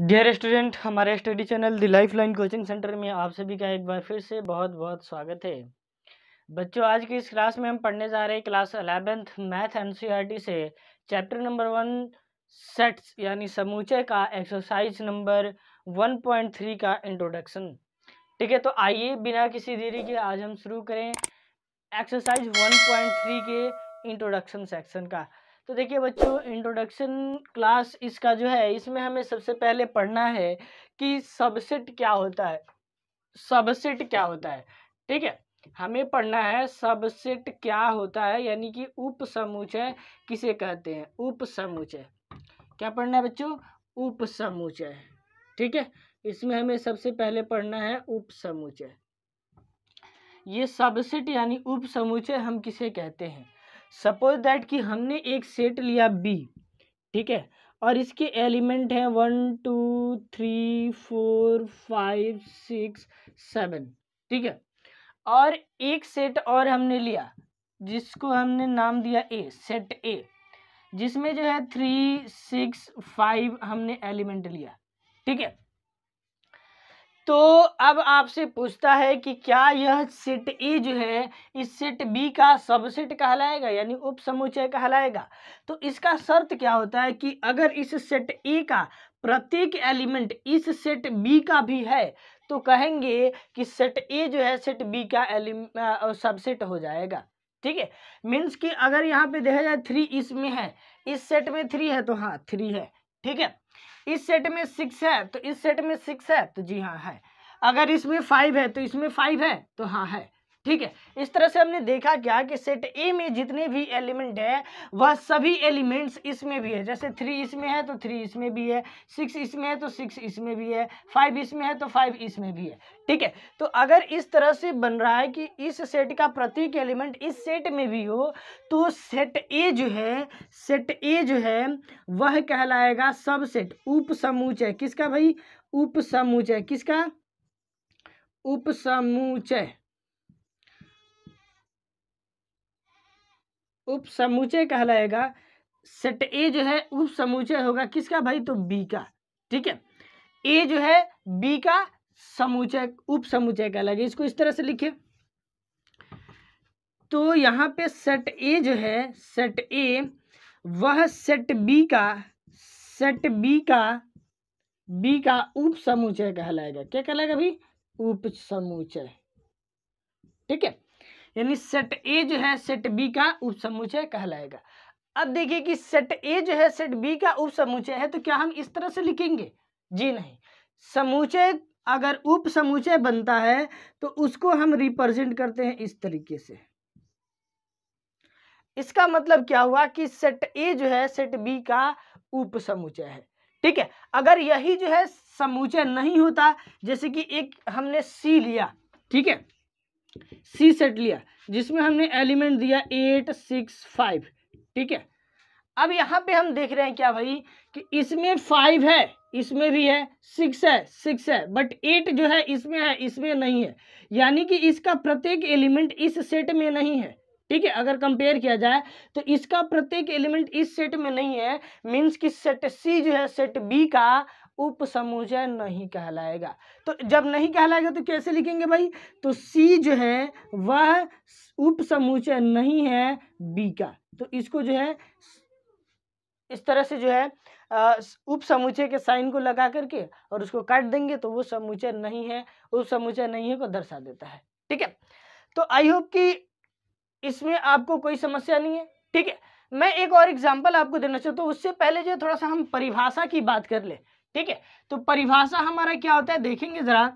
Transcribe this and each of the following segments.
dear student हमारे study channel the life line coaching centre में आप सभी का एक बार फिर से बहुत बहुत स्वागत है बच्चों आज की इस क्लास में हम पढ़ने जा रहे हैं क्लास अलेवेंथ मैथ एनसीईआरटी से चैप्टर नंबर वन सेट्स यानी समूचे का exercise number one point three का इंट्रोडक्शन ठीक है तो आइए बिना किसी देरी के आज हम शुरू करें एक्सरसाइज वन पॉइंट थ्री के इंट्रोडक्शन सेक्शन का तो देखिए बच्चों इंट्रोडक्शन क्लास इसका जो है इसमें हमें सबसे पहले पढ़ना है कि सबसेट क्या होता है सबसेट क्या होता है ठीक है हमें पढ़ना है सबसेट क्या होता है यानी कि उप समूचय किसे कहते हैं उप समूचय क्या पढ़ना है बच्चों उप समूचय ठीक है इसमें हमें सबसे पहले पढ़ना है उप समूचय ये सबसेट यानी उप समुचय हम किसे कहते हैं सपोज दैट कि हमने एक सेट लिया बी ठीक है और इसके एलिमेंट हैं one two three four five six seven ठीक है और एक सेट और हमने लिया जिसको हमने नाम दिया ए सेट ए जिसमें जो है थ्री सिक्स फाइव हमने एलिमेंट लिया ठीक है तो अब आपसे पूछता है कि क्या यह सेट ए e जो है इस सेट बी का सबसेट कहलाएगा यानी उप समुचय कहलाएगा तो इसका शर्त क्या होता है कि अगर इस सेट ए e का प्रत्येक एलिमेंट इस सेट बी का भी है तो कहेंगे कि सेट ए e जो है सेट बी का एलिमेंट सबसेट हो जाएगा ठीक है मीन्स कि अगर यहाँ पे देखा जाए थ्री इसमें है इस सेट में थ्री है तो हाँ थ्री है ठीक है इस सेट में सिक्स है तो इस सेट में सिक्स है तो जी हाँ है अगर इसमें फाइव है तो इसमें फाइव है तो हाँ है ठीक है इस तरह से हमने देखा क्या कि सेट ए में जितने भी एलिमेंट है वह सभी एलिमेंट्स तो इसमें भी है जैसे थ्री इसमें है तो थ्री इसमें भी है सिक्स इसमें है तो सिक्स इसमें भी है फाइव इसमें है तो फाइव इसमें भी है ठीक है तो अगर इस तरह से बन रहा है कि इस सेट का प्रत्येक एलिमेंट इस सेट में भी हो तो सेट ए जो है सेट ए जो है वह कहलाएगा सब सेट उप समूचय किसका भाई उप समूचय किसका उप समूचय उप समूचे कहलाएगा सेट ए जो है उप समूचे होगा किसका भाई तो बी का ठीक है ए जो है बी का समूचय उप समूचय कहलाएगा इसको इस तरह से लिखिए तो यहाँ पे सेट ए जो है सेट ए वह सेट बी का सेट बी का बी का उप समूचय कहलाएगा क्या कहलाएगा भाई उप समूचय ठीक है यानी सेट ए जो है सेट बी का उपसमुचय कहलाएगा अब देखिए कि सेट ए जो है सेट बी का उपसमुचय है तो क्या हम इस तरह से लिखेंगे जी नहीं समुचय अगर उप समुचय बनता है तो उसको हम रिप्रेजेंट करते हैं इस तरीके से इसका मतलब क्या हुआ कि सेट ए जो है सेट बी का उप समुचय है ठीक है अगर यही जो है समुचय नहीं होता जैसे कि एक हमने सी लिया ठीक है सी सेट लिया जिसमें हमने एलिमेंट दिया एट सिक्स फाइव ठीक है अब यहाँ पे हम देख रहे हैं क्या भाई कि इसमें फाइव है इसमें भी है सिक्स है सिक्स है बट एट जो है इसमें है इसमें नहीं है यानी कि इसका प्रत्येक एलिमेंट इस सेट में नहीं है ठीक है अगर कंपेयर किया जाए तो इसका प्रत्येक एलिमेंट इस सेट में नहीं है मीन्स कि सेट सी जो है सेट बी का उपसमुचय नहीं कहलाएगा तो जब नहीं कहलाएगा तो कैसे लिखेंगे भाई तो सी जो है वह उपसमुचय नहीं है बी का तो इसको जो है इस तरह से जो है उप समुचय के साइन को लगा करके और उसको काट देंगे तो वो समुचय नहीं है उप समुचय नहीं है को दर्शा देता है ठीक है तो आई होप कि इसमें आपको कोई समस्या नहीं है ठीक है मैं एक और एग्जाम्पल आपको देना चाहता हूँ उससे पहले जो थोड़ा सा हम परिभाषा की बात कर ले ठीक है तो परिभाषा हमारा क्या होता है देखेंगे जरा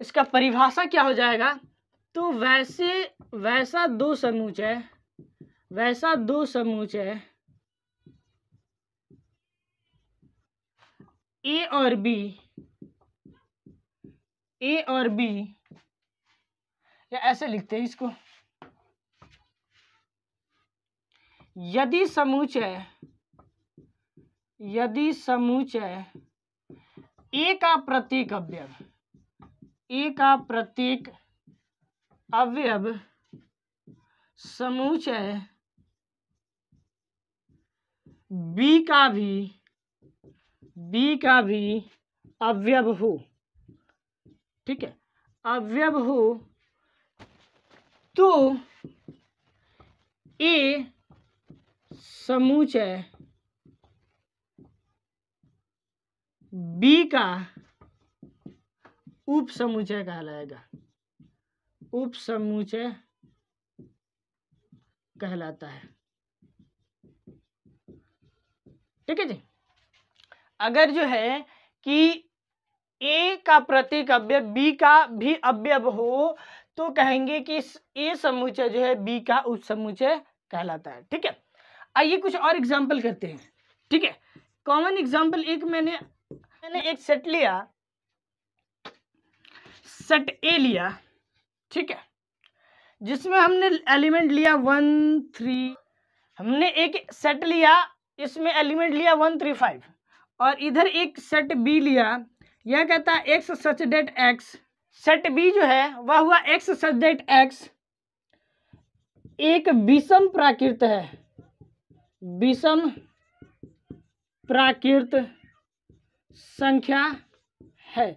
इसका परिभाषा क्या हो जाएगा तो वैसे वैसा दो है वैसा दो है ए और बी ए और बी या ऐसे लिखते हैं इसको यदि है यदि समुचय ए का प्रतीक अवयव ए का प्रत्येक समूच है बी का भी बी का भी अवयव हो ठीक है अवयव हो तो ए समूचय बी का उप समूचय कहलाएगा उप समूचय कहलाता है ठीक है जी अगर जो है कि ए का प्रतीक अव्यय बी का भी अव्यय हो तो कहेंगे कि ए समुचय जो है बी का उप समुचय कहलाता है ठीक है आइए कुछ और एग्जाम्पल करते हैं ठीक है कॉमन एग्जाम्पल एक मैंने मैंने एक सेट लिया सेट ए लिया ठीक है जिसमें हमने एलिमेंट लिया वन थ्री हमने एक सेट लिया इसमें एलिमेंट लिया वन थ्री फाइव और इधर एक सेट बी लिया यह कहता है x such that x set B जो है वह हुआ एक्स सब्जेक्ट एक्स एक विषम प्राकृत है विषम प्राकृत संख्या है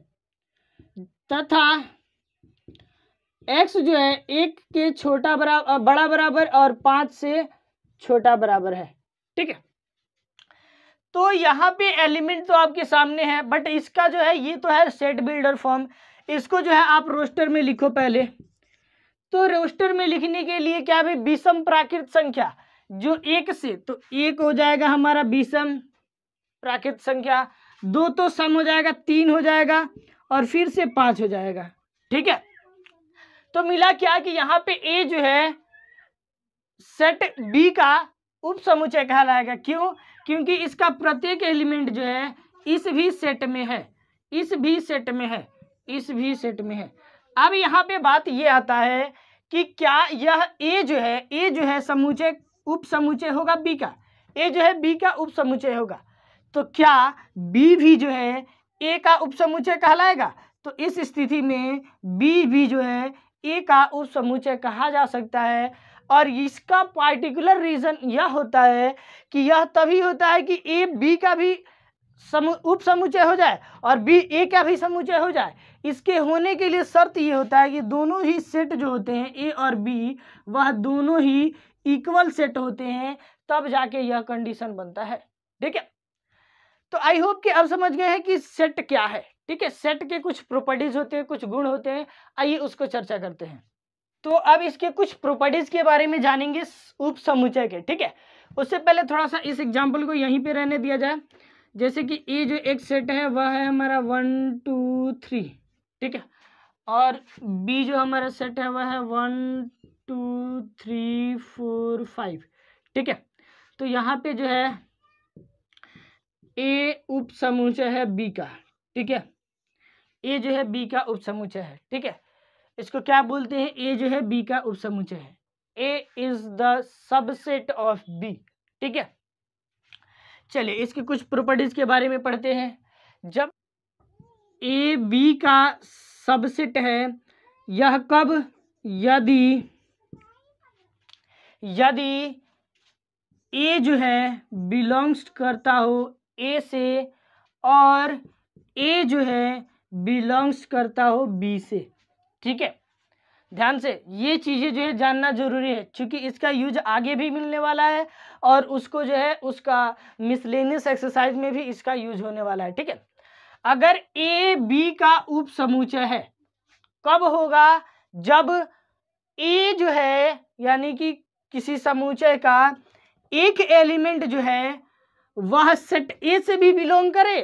तथा एक्स जो है एक के छोटा बराबर बड़ा बराबर और पांच से छोटा बराबर है ठीक है तो यहां पे एलिमेंट तो आपके सामने है बट इसका जो है ये तो है सेट बिल्डर फॉर्म इसको जो है आप रोस्टर में लिखो पहले तो रोस्टर में लिखने के लिए क्या भाई विषम प्राकृत संख्या जो एक से तो एक हो जाएगा हमारा विषम प्राकृत संख्या दो तो सम हो जाएगा तीन हो जाएगा और फिर से पांच हो जाएगा ठीक है तो मिला क्या कि यहाँ पे ए जो है सेट बी का उप समुचय कहलाएगा क्यों क्योंकि इसका प्रत्येक एलिमेंट जो है इस भी सेट में है इस भी सेट में है इस भी सेट में है अब यहाँ पे बात ये आता है कि क्या यह ए जो है ए जो है समूचे उप समूचे होगा बी का ए जो है बी का उप समूचे होगा तो क्या बी भी जो है ए का उप समूचे कहलाएगा तो इस स्थिति में बी भी जो है ए का उप समूचे कहा जा सकता है और इसका पार्टिकुलर रीज़न यह होता है कि यह तभी होता है कि ए बी का भी समू उप समूचे हो जाए और बी ए का भी समूचे हो जाए इसके होने के लिए शर्त ये होता है कि दोनों ही सेट जो होते हैं ए और बी वह दोनों ही इक्वल सेट होते हैं तब जाके यह कंडीशन बनता है ठीक है तो आई होप कि अब समझ गए हैं कि सेट क्या है ठीक है सेट के कुछ प्रॉपर्टीज होते हैं कुछ गुण होते हैं आइए उसको चर्चा करते हैं तो अब इसके कुछ प्रॉपर्टीज के बारे में जानेंगे उप समुचय के ठीक है उससे पहले थोड़ा सा इस एग्जाम्पल को यहीं पे रहने दिया जाए जैसे कि ए जो एक सेट है वह है हमारा वन टू थ्री ठीक है और बी जो हमारा सेट है वह है one two three four five ठीक है तो यहाँ पे जो है ए उप समूचय है बी का ठीक है ए जो है बी का उप समूचय है ठीक है इसको क्या बोलते हैं ए जो है बी का उप समूचय है A is the subset of B ठीक है चलिए इसके कुछ प्रॉपर्टीज के बारे में पढ़ते हैं जब ए बी का सबसेट है यह कब यदि यदि ए जो है बिलोंग्स करता हो ए से और ए जो है बिलोंग्स करता हो बी से ठीक है ध्यान से ये चीज़ें जो है जानना जरूरी है क्योंकि इसका यूज आगे भी मिलने वाला है और उसको जो है उसका मिसलेनियस एक्सरसाइज में भी इसका यूज होने वाला है ठीक है अगर ए बी का उप समुचय है कब होगा जब ए जो है यानी कि किसी समूचे का एक एलिमेंट जो है वह सेट ए से भी बिलोंग करे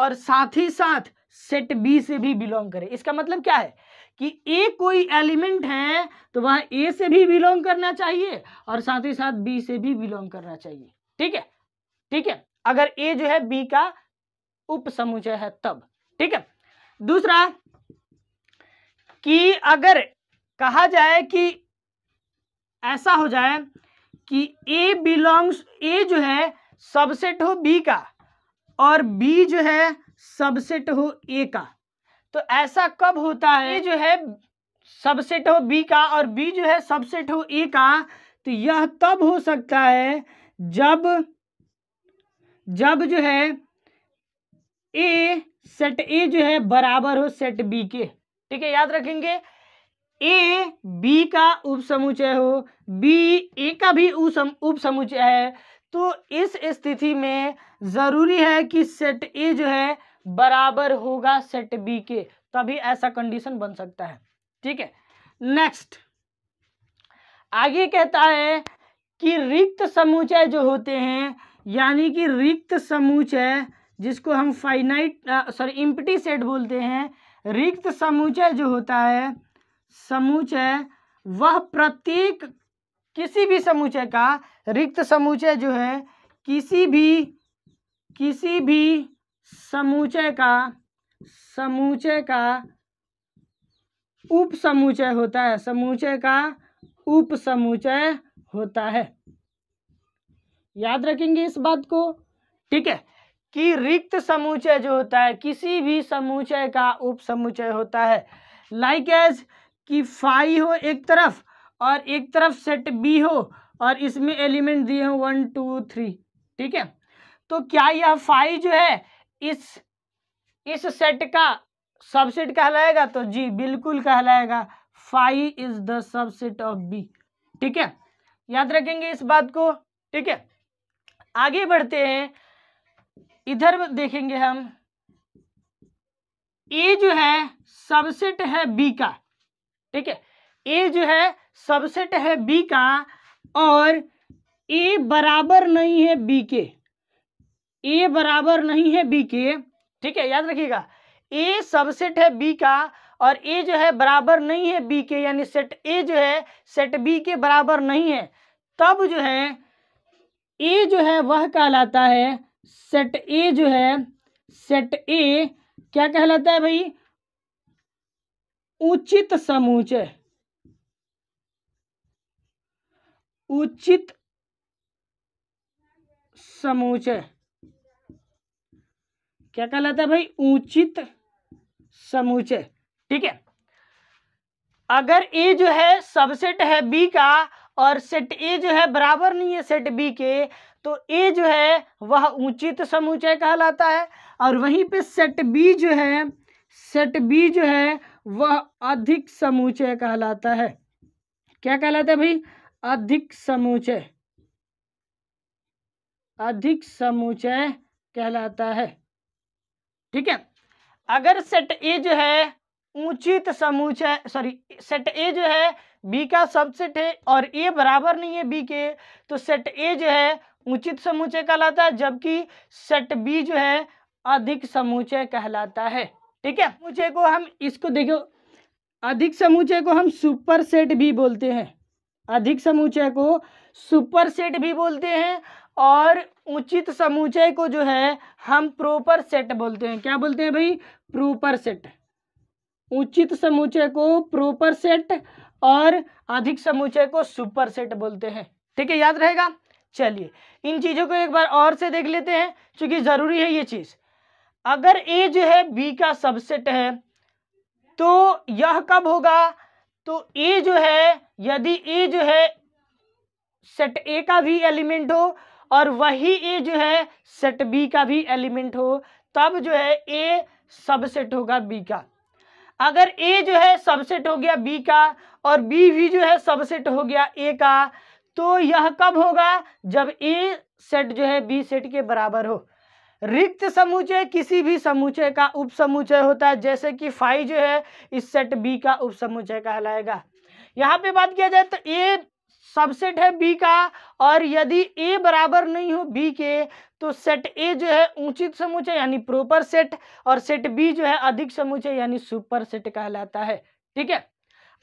और साथ ही साथ सेट बी से भी बिलोंग करे इसका मतलब क्या है कि ए कोई एलिमेंट है तो वह ए से भी बिलोंग करना चाहिए और साथ ही साथ बी से भी बिलोंग करना चाहिए ठीक है ठीक है अगर ए जो है बी का उपसमुचय है तब ठीक है दूसरा कि अगर कहा जाए कि ऐसा हो जाए कि ए बिलोंग्स ए जो है सबसेट हो बी का और बी जो है सबसेट हो ए का तो ऐसा कब होता है ए जो है सबसेट हो बी का और बी जो है सबसेट हो ए का तो यह तब हो सकता है जब जब जो है ए सेट ए जो है बराबर हो सेट बी के ठीक है याद रखेंगे ए बी का उपसमुचय हो बी ए का भी उपसमुचय है तो इस स्थिति में ज़रूरी है कि सेट ए जो है बराबर होगा सेट बी के तभी ऐसा कंडीशन बन सकता है ठीक है नेक्स्ट आगे कहता है कि रिक्त समुचय जो होते हैं यानी कि रिक्त समुचय जिसको हम फाइनाइट सॉरी इम्पटी सेट बोलते हैं रिक्त समूचय जो होता है समूचय वह प्रत्येक किसी भी समूचे का रिक्त समूचे जो है किसी भी किसी भी समूचे का समूचे का उप समूचय होता है समूचे का उप समूचय होता है याद रखेंगे इस बात को ठीक है कि रिक्त समुचय जो होता है किसी भी समुचय का उप समुचय होता है लाइक एज कि फाइव हो एक तरफ और एक तरफ सेट बी हो और इसमें एलिमेंट दिए हो वन टू थ्री ठीक है तो क्या यह फाइव जो है इस इस सेट का सबसेट कहलाएगा तो जी बिल्कुल कहलाएगा five is the subset of B ठीक है याद रखेंगे इस बात को ठीक है आगे बढ़ते हैं इधर देखेंगे हम ए जो है सबसेट है बी का ठीक है ए जो है सबसेट है बी का और ए बराबर नहीं है बी के ए बराबर नहीं है बी के ठीक है याद रखिएगा ए सबसेट है बी का और ए जो है बराबर नहीं है बी के यानी सेट ए जो है सेट बी के बराबर नहीं है तब जो है ए जो है वह कहलाता है सेट ए जो है सेट ए क्या कहलाता है भाई उचित समुचय उचित समुचय क्या कहलाता है भाई उचित समूचे ठीक है अगर ए जो है सबसेट है बी का और सेट ए जो है बराबर नहीं है सेट बी के तो ए जो है वह उचित समुचय कहलाता है और वहीं पे सेट बी जो है सेट बी जो है वह अधिक समुचय कहलाता है क्या कहलाता है भाई अधिक समुचय अधिक समुचय कहलाता है ठीक है अगर सेट ए जो है उचित समुचय सॉरी सेट ए जो है बी का सबसेट है और ए बराबर नहीं है बी के तो सेट ए जो है उचित समूचय कहलाता है जबकि सेट बी जो है अधिक समूचय कहलाता है ठीक है समुचय को हम इसको देखो अधिक समूचे को हम सुपर सेट भी बोलते हैं अधिक समुचय को सुपर सेट भी बोलते हैं और उचित समूचे को जो है हम प्रोपर सेट बोलते हैं क्या बोलते हैं भाई प्रोपर सेट उचित समूचे को प्रोपर सेट और अधिक समुच्चय को सुपर सेट बोलते हैं ठीक है याद रहेगा चलिए इन चीज़ों को एक बार और से देख लेते हैं क्योंकि ज़रूरी है ये चीज़ अगर ए जो है बी का सबसेट है तो यह कब होगा तो ए जो है यदि ए जो है सेट ए का भी एलिमेंट हो और वही ए जो है सेट बी का भी एलिमेंट हो तब जो है ए सबसेट होगा बी का अगर ए जो है सबसेट हो गया बी का और बी भी जो है सबसेट हो गया ए का तो यह कब होगा जब ए सेट जो है बी सेट के बराबर हो रिक्त समूचे किसी भी समूचे का उप समूचे होता है जैसे कि फाइव जो है इस सेट बी का उप समूचे कहलाएगा यहाँ पे बात किया जाए तो ए सबसेट है बी का और यदि ए बराबर नहीं हो बी के तो सेट ए जो है उचित समूचे यानी प्रॉपर सेट और सेट बी जो है अधिक समूचे यानी सुपर सेट कहलाता है ठीक है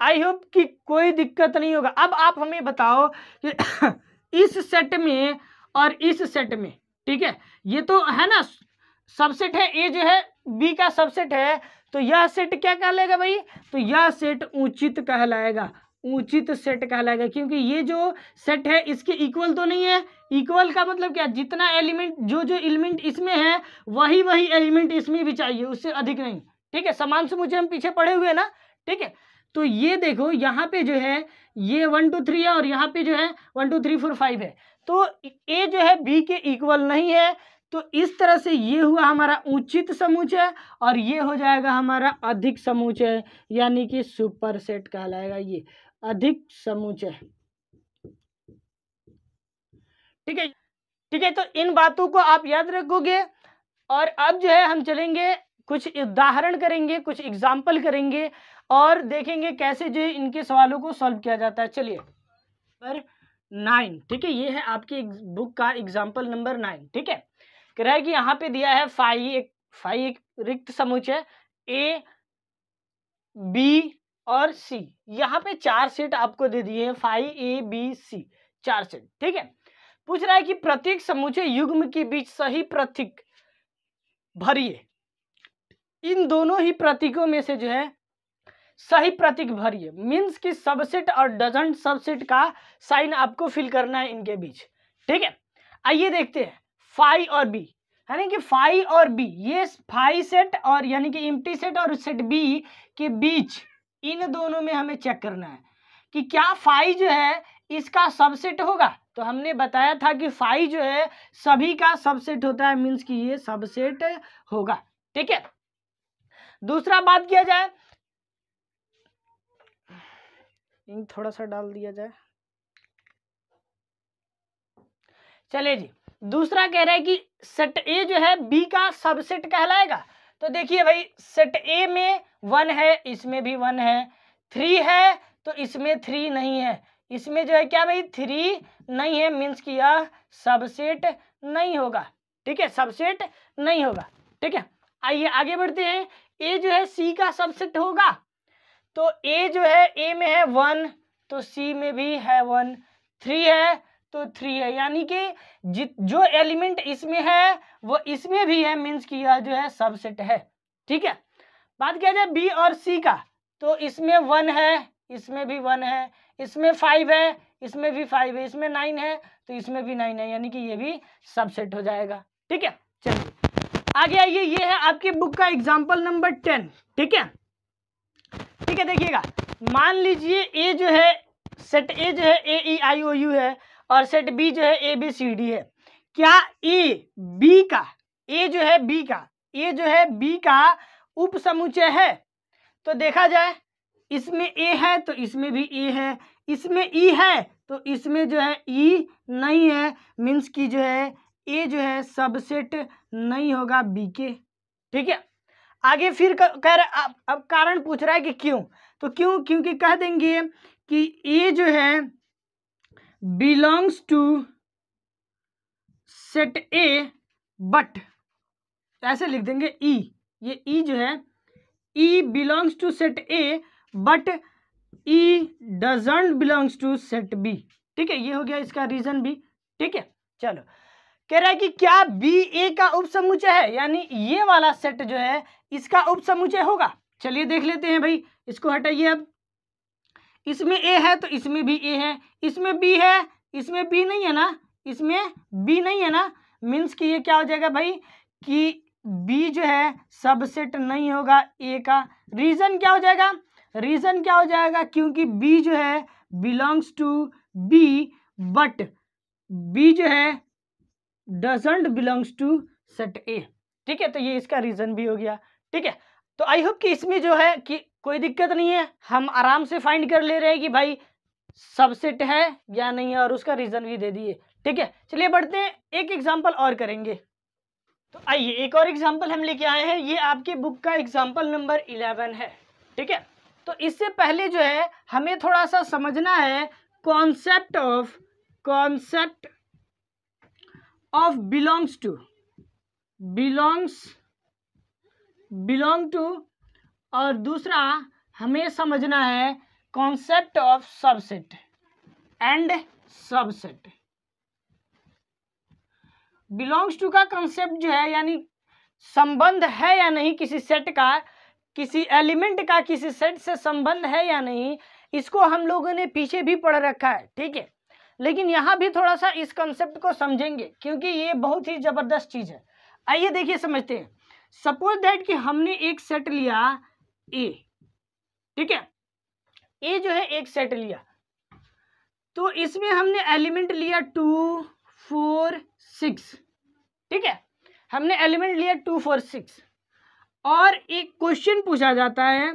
आई होप कि कोई दिक्कत नहीं होगा अब आप हमें बताओ कि इस सेट में और इस सेट में ठीक है ये तो है ना सबसेट है ए जो है बी का सबसेट है तो यह सेट क्या कहलाएगा भाई तो यह सेट उचित कहलाएगा उचित तो सेट कहलाएगा क्योंकि ये जो सेट है इसके इक्वल तो नहीं है इक्वल का मतलब क्या जितना एलिमेंट जो जो एलिमेंट इसमें है वही वही एलिमेंट इसमें भी चाहिए उससे अधिक नहीं ठीक है समान से मुझे हम पीछे पड़े हुए हैं ना ठीक है तो ये देखो यहाँ पे जो है ये वन टू थ्री है और यहाँ पे जो है one two three four five है तो ए जो है बी के इक्वल नहीं है तो इस तरह से ये हुआ हमारा उचित समूचे और ये हो जाएगा हमारा अधिक समूचे यानी कि सुपर सेट कहलाएगा ये अधिक समुचय ठीक है ठीक है तो इन बातों को आप याद रखोगे और अब जो है हम चलेंगे कुछ उदाहरण करेंगे कुछ एग्जाम्पल करेंगे और देखेंगे कैसे जो इनके सवालों को सॉल्व किया जाता है चलिए नंबर नाइन ठीक है ये है आपकी बुक का एग्जाम्पल नंबर नाइन ठीक है कह रहा है कि यहाँ पे दिया है फाइव एक फाइव एक रिक्त है ए बी और सी यहाँ पे चार सेट आपको दे दिए हैं फाइव ए बी सी चार सेट ठीक है पूछ रहा है कि प्रतीक समूचे युग्म के बीच सही प्रतीक भरिए इन दोनों ही प्रतीकों में से जो है सही प्रतीक भरिए मीन्स कि सबसेट और डजन सबसेट का साइन आपको फिल करना है इनके बीच ठीक है आइए देखते हैं फाइव और बी यानी कि फाइव और बी ये फाइव सेट और यानी कि इम्टी सेट और सेट बी के बीच इन दोनों में हमें चेक करना है कि क्या फाई जो है इसका सबसेट होगा तो हमने बताया था कि फाई जो है सभी का सबसेट होता है मीन्स कि ये सबसेट होगा ठीक है दूसरा बात किया जाए थोड़ा सा डाल दिया जाए चले जी दूसरा कह रहा है कि सेट ए जो है बी का सबसेट कहलाएगा तो देखिए भाई सेट ए में वन है इसमें भी वन है थ्री है तो इसमें थ्री नहीं है इसमें जो है क्या भाई थ्री नहीं है मीन्स कि यह सबसेट नहीं होगा ठीक है सबसेट नहीं होगा ठीक है आइए आगे बढ़ते हैं ए जो है सी का सबसेट होगा तो ए जो है ए में है वन तो सी में भी है वन थ्री है तो थ्री है यानी कि जो एलिमेंट इसमें है वो इसमें भी है मीन्स कि यह जो है सबसेट है ठीक है बात किया जाए बी और सी का तो इसमें वन है इसमें भी वन है इसमें फाइव है इसमें भी फाइव है इसमें नाइन है तो इसमें भी नाइन है यानी कि ये भी सबसेट हो जाएगा ठीक है चलिए आगे आइए ये है आपकी बुक का एग्जाम्पल नंबर टेन ठीक है ठीक है देखिएगा मान लीजिए ए जो है सेट ए जो है ए ई आई ओ यू है और सेट बी जो है ए बी सी डी है क्या ए बी का ए जो है बी का ए जो है बी का उप समुचय है तो देखा जाए इसमें ए है तो इसमें भी ए है इसमें ई e है तो इसमें जो है ई e नहीं है मीन्स की जो है ए जो है सबसेट नहीं होगा बी के ठीक है आगे फिर कह रहा अब, अब कारण पूछ रहा है कि क्यों तो क्यों क्योंकि कह देंगे कि ए जो है belongs to set A but तो ऐसे लिख देंगे ई ये ई जो है E belongs to set A but E doesn't belongs to set B ठीक है ये हो गया इसका रीजन भी ठीक है चलो कह रहा है कि क्या बी ए का उपसमुचय है यानी ये वाला सेट जो है इसका उपसमुचय होगा चलिए देख लेते हैं भाई इसको हटाइए अब इसमें ए है तो इसमें भी ए है इसमें बी है इसमें बी नहीं है ना इसमें बी नहीं है ना मीन्स कि ये क्या हो जाएगा भाई कि बी जो है सबसेट नहीं होगा ए का रीज़न क्या हो जाएगा रीज़न क्या हो जाएगा क्योंकि बी जो है belongs to B but B जो है doesn't belongs to set A ठीक है तो ये इसका रीज़न भी हो गया ठीक है तो आई होप कि इसमें जो है कि कोई दिक्कत नहीं है हम आराम से फाइंड कर ले रहे हैं कि भाई सबसेट है या नहीं है और उसका रीज़न भी दे दिए ठीक है चलिए बढ़ते हैं एक एग्जाम्पल और करेंगे तो आइए एक और एग्जाम्पल हम लेके आए हैं ये आपके बुक का एग्जाम्पल नंबर इलेवन है ठीक है तो इससे पहले जो है हमें थोड़ा सा समझना है concept of concept of belongs to belongs belong to और दूसरा हमें समझना है concept of subset and subset belongs to का कॉन्सेप्ट जो है यानी संबंध है या नहीं किसी सेट का किसी एलिमेंट का किसी सेट से संबंध है या नहीं इसको हम लोगों ने पीछे भी पढ़ रखा है ठीक है लेकिन यहाँ भी थोड़ा सा इस कॉन्सेप्ट को समझेंगे क्योंकि ये बहुत ही ज़बरदस्त चीज़ है आइए देखिए समझते हैं सपोज दैट कि हमने एक सेट लिया ए ठीक है ए जो है एक सेट लिया तो इसमें हमने एलिमेंट लिया टू फोर सिक्स ठीक है हमने एलिमेंट लिया टू फोर सिक्स और एक क्वेश्चन पूछा जाता है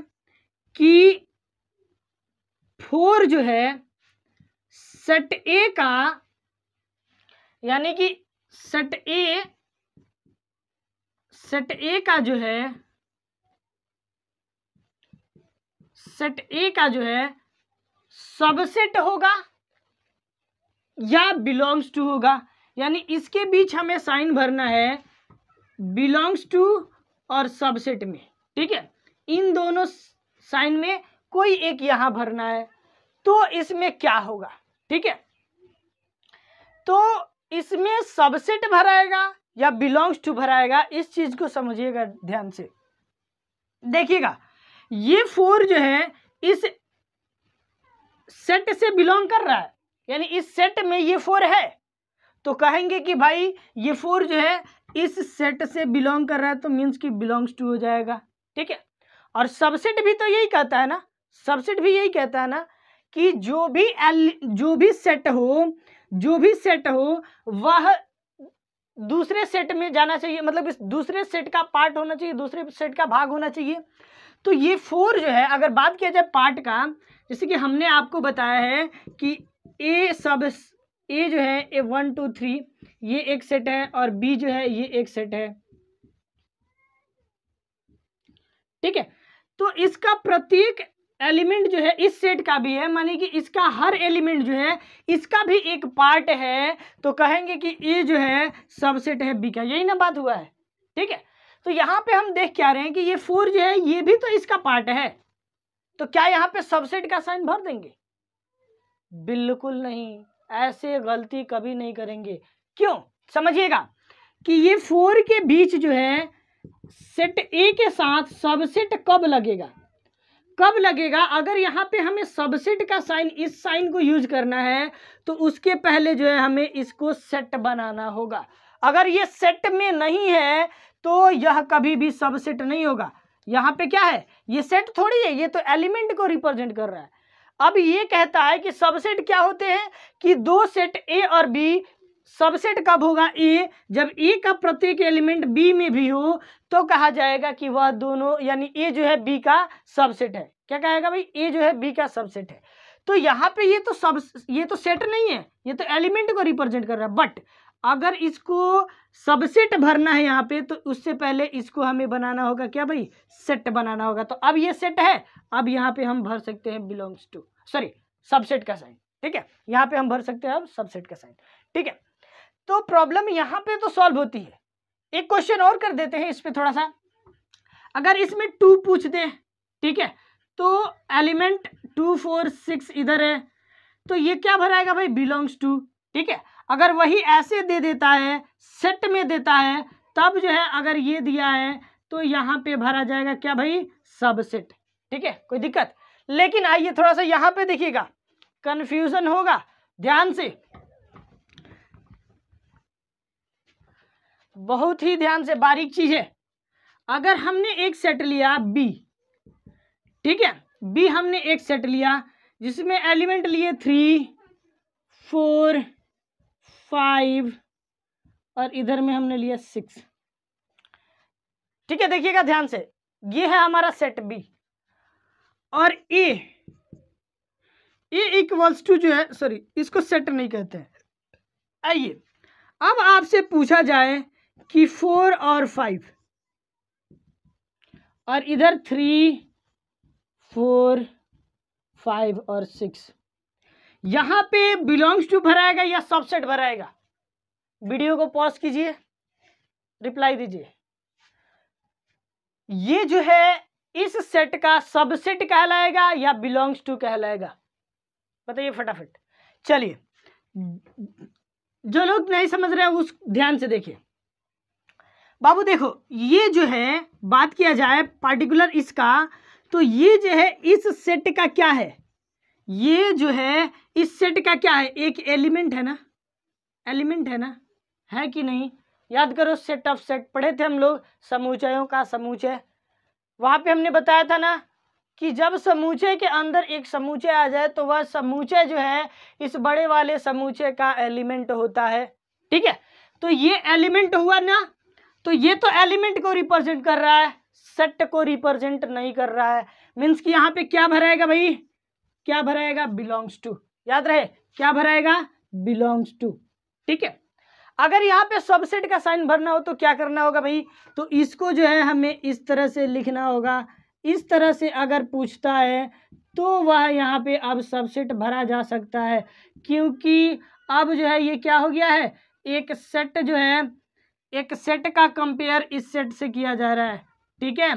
कि फोर जो है सेट ए का यानी कि सेट ए सेट ए का जो है सेट ए का जो है सबसेट होगा या बिलोंग्स टू होगा यानी इसके बीच हमें साइन भरना है बिलोंग्स टू और सबसेट में ठीक है इन दोनों साइन में कोई एक यहां भरना है तो इसमें क्या होगा ठीक है तो इसमें सबसेट भराएगा या बिलोंग्स टू भराएगा इस चीज़ को समझिएगा ध्यान से देखिएगा ये फोर जो है इस सेट से बिलोंग कर रहा है यानी इस सेट में ये फोर है तो कहेंगे कि भाई ये फोर जो है इस सेट से बिलोंग कर रहा है तो मीन्स कि बिलोंग्स टू हो जाएगा ठीक है और सबसेट भी तो यही कहता है ना सबसेट भी यही कहता है ना कि जो भी एल जो भी सेट हो जो भी सेट हो वह दूसरे सेट में जाना चाहिए मतलब इस दूसरे सेट का पार्ट होना चाहिए दूसरे सेट का भाग होना चाहिए तो ये फोर जो है अगर बात किया जाए पार्ट का जैसे कि हमने आपको बताया है कि ए सब ए जो है ए वन टू थ्री ये एक सेट है और बी जो है ये एक सेट है ठीक है तो इसका प्रत्येक एलिमेंट जो है इस सेट का भी है मानी कि इसका हर एलिमेंट जो है इसका भी एक पार्ट है तो कहेंगे कि ए जो है सबसेट है बी का यही ना बात हुआ है ठीक है तो यहाँ पे हम देख क्या रहे हैं कि ये फोर जो है ये भी तो इसका पार्ट है तो क्या यहाँ पे सबसेट का साइन भर देंगे बिल्कुल नहीं ऐसे गलती कभी नहीं करेंगे क्यों समझिएगा कि ये फोर के बीच जो है सेट ए के साथ सबसेट कब लगेगा कब लगेगा अगर यहाँ पे हमें सबसेट का साइन इस साइन को यूज करना है तो उसके पहले जो है हमें इसको सेट बनाना होगा अगर ये सेट में नहीं है तो यह कभी भी सबसेट नहीं होगा यहाँ पे क्या है ये सेट थोड़ी है ये तो एलिमेंट को रिप्रेजेंट कर रहा है अब ये कहता है कि सबसेट क्या होते हैं कि दो सेट ए और बी सबसेट कब होगा ए जब ए का प्रत्येक एलिमेंट बी में भी हो तो कहा जाएगा कि वह दोनों यानी ए जो है बी का सबसेट है क्या कहेगा भाई ए जो है बी का सबसेट है तो यहाँ पे ये तो सब ये तो सेट नहीं है ये तो एलिमेंट को रिप्रेजेंट कर रहा है बट अगर इसको सबसेट भरना है यहाँ पे तो उससे पहले इसको हमें बनाना होगा क्या भाई सेट बनाना होगा तो अब ये सेट है अब यहाँ पे हम भर सकते हैं बिलोंग्स टू सॉरी सबसेट का साइन ठीक है यहाँ पे हम भर सकते हैं अब सबसेट का साइन ठीक है तो प्रॉब्लम यहाँ पे तो सॉल्व होती है एक क्वेश्चन और कर देते हैं इस पर थोड़ा सा अगर इसमें टू पूछ दे ठीक है तो एलिमेंट टू फोर सिक्स इधर है तो ये क्या भराएगा भाई बिलोंग्स टू ठीक है अगर वही ऐसे दे देता है सेट में देता है तब जो है अगर ये दिया है तो यहाँ पे भरा जाएगा क्या भाई सब सेट ठीक है कोई दिक्कत लेकिन आइए थोड़ा सा यहाँ पे देखिएगा कन्फ्यूजन होगा ध्यान से बहुत ही ध्यान से बारीक चीज है अगर हमने एक सेट लिया बी ठीक है बी हमने एक सेट लिया जिसमें एलिमेंट लिए थ्री फोर फाइव और इधर में हमने लिया सिक्स ठीक है देखिएगा ध्यान से ये है हमारा सेट बी और ए इक्वल्स टू जो है सॉरी इसको सेट नहीं कहते हैं आइए अब आपसे पूछा जाए कि फोर और फाइव और इधर थ्री फोर फाइव और सिक्स यहां पे बिलोंग्स टू भराएगा या सबसेट भराएगा वीडियो को पॉज कीजिए रिप्लाई दीजिए ये जो है इस सेट का सबसेट कहलाएगा या बिलोंग्स टू कहलाएगा बताइए फटाफट चलिए जो लोग नहीं समझ रहे हैं उस ध्यान से देखिए बाबू देखो ये जो है बात किया जाए पार्टिकुलर इसका तो ये जो है इस सेट का क्या है ये जो है इस सेट का क्या है एक एलिमेंट है ना एलिमेंट है ना है कि नहीं याद करो सेट ऑफ सेट पढ़े थे हम लोग समूचयों का समूचय वहाँ पे हमने बताया था ना कि जब समूचे के अंदर एक समूचे आ जाए तो वह समूचे जो है इस बड़े वाले समूचे का एलिमेंट होता है ठीक है तो ये एलिमेंट हुआ ना तो ये तो एलिमेंट को रिप्रेजेंट कर रहा है सेट को रिप्रेजेंट नहीं कर रहा है मीन्स कि यहाँ पे क्या भराएगा भाई क्या भराएगा बिलोंग्स टू याद रहे क्या भराएगा बिलोंग्स टू ठीक है अगर यहाँ पे सबसेट का साइन भरना हो तो क्या करना होगा भाई तो इसको जो है हमें इस तरह से लिखना होगा इस तरह से अगर पूछता है तो वह यहाँ पे अब सबसेट भरा जा सकता है क्योंकि अब जो है ये क्या हो गया है एक सेट जो है एक सेट का कंपेयर इस सेट से किया जा रहा है ठीक है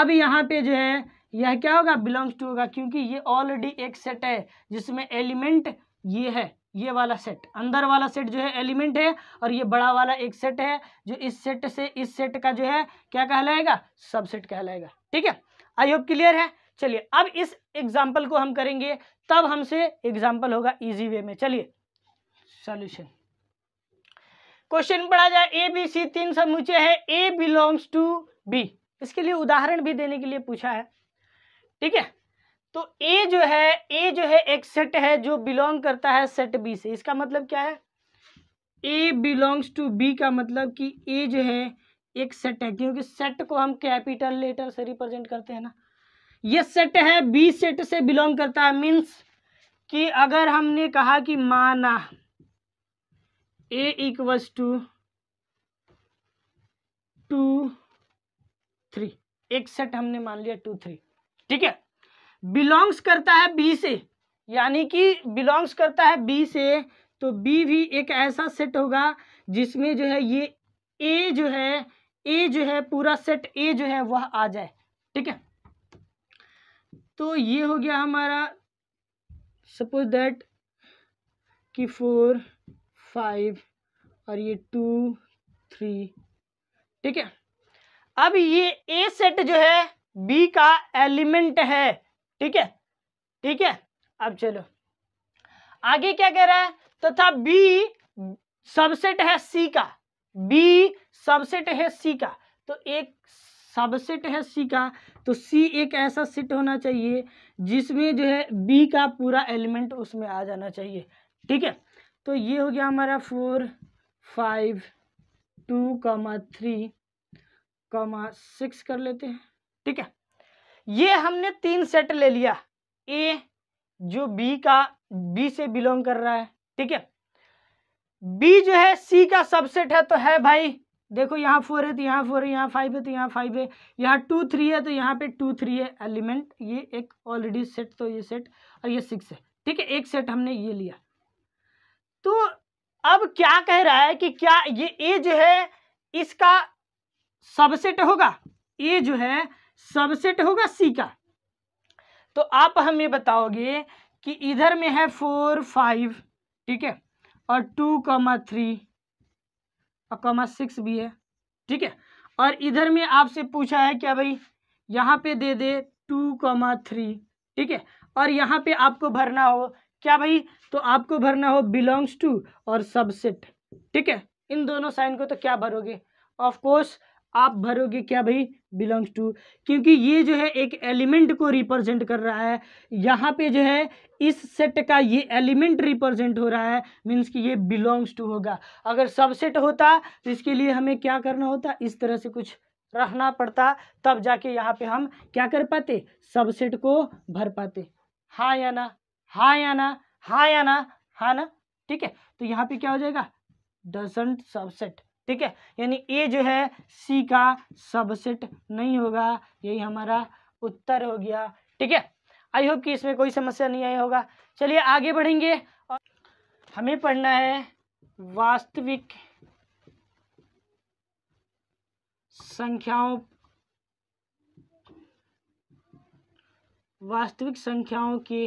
अब यहाँ पे जो है यह क्या होगा बिलोंग्स टू होगा क्योंकि ये ऑलरेडी एक सेट है जिसमें एलिमेंट ये है ये वाला सेट अंदर वाला सेट जो है एलिमेंट है और ये बड़ा वाला एक सेट है जो इस सेट से इस सेट का जो है क्या कहलाएगा सबसेट कहलाएगा ठीक है आई होप क्लियर है चलिए अब इस एग्जाम्पल को हम करेंगे तब हमसे एग्जाम्पल होगा इजी वे में चलिए सॉल्यूशन क्वेश्चन पढ़ा जाए ए बी सी तीन समूचे है ए बिलोंग्स टू बी इसके लिए उदाहरण भी देने के लिए पूछा है ठीक है तो ए जो है ए जो है एक सेट है जो बिलोंग करता है सेट बी से इसका मतलब क्या है ए बिलोंग्स टू बी का मतलब कि ए जो है एक सेट है क्योंकि सेट को हम कैपिटल लेटर से रिप्रेजेंट करते हैं ना ये सेट है बी सेट से बिलोंग करता है मीन्स कि अगर हमने कहा कि माना A equals to two three एक सेट हमने मान लिया टू थ्री ठीक है बिलोंग्स करता है बी से यानी कि बिलोंग्स करता है बी से तो बी भी एक ऐसा सेट होगा जिसमें जो है ये ए जो है ए जो है पूरा सेट ए जो है वह आ जाए ठीक है तो ये हो गया हमारा सपोज दैट कि फोर फाइव और ये टू थ्री ठीक है अब ये ए सेट जो है बी का एलिमेंट है ठीक है ठीक है अब चलो आगे क्या कह रहा है तथा तो बी सबसेट है सी का बी सबसेट है सी का तो एक सबसेट है सी का तो सी एक ऐसा सेट होना चाहिए जिसमें जो है बी का पूरा एलिमेंट उसमें आ जाना चाहिए ठीक है तो ये हो गया हमारा four five two comma three comma six कर लेते हैं ठीक है ये हमने तीन सेट ले लिया ए जो बी का बी से बिलोंग कर रहा है ठीक है बी जो है सी का सबसेट है तो है भाई देखो यहाँ फोर है तो यहाँ फोर है यहाँ फाइव है तो यहाँ फाइव है यहाँ टू थ्री है तो यहाँ पे टू थ्री है एलिमेंट ये एक ऑलरेडी सेट तो ये सेट और ये सिक्स है ठीक है एक सेट हमने ये लिया तो अब क्या कह रहा है कि क्या ये ए जो है इसका सबसेट होगा ए जो है सबसेट होगा सी का तो आप हमें बताओगे कि इधर में है फोर फाइव ठीक है और टू कॉमा थ्री और कॉमा सिक्स भी है ठीक है और इधर में आपसे पूछा है क्या भाई यहाँ पे दे दे टू कॉमा थ्री ठीक है और यहाँ पे आपको भरना हो क्या भाई तो आपको भरना हो बिलोंग्स टू और सबसेट ठीक है इन दोनों साइन को तो क्या भरोगे ऑफ कोर्स आप भरोगे क्या भाई बिलोंग्स टू क्योंकि ये जो है एक एलिमेंट को रिप्रेजेंट कर रहा है यहाँ पे जो है इस सेट का ये एलिमेंट रिप्रेजेंट हो रहा है मीन्स कि ये बिलोंग्स टू होगा अगर सबसेट होता तो इसके लिए हमें क्या करना होता इस तरह से कुछ रखना पड़ता तब जाके यहाँ पे हम क्या कर पाते सबसेट को भर पाते हाँ या ना हाँ या ना हाँ या ना हाँ ना ठीक है तो यहाँ पे क्या हो जाएगा डजेंट सबसेट ठीक है यानी ए जो है सी का सबसेट नहीं होगा यही हमारा उत्तर हो गया ठीक है आई होप कि इसमें कोई समस्या नहीं आया होगा चलिए आगे बढ़ेंगे और हमें पढ़ना है वास्तविक संख्याओं वास्तविक संख्याओं के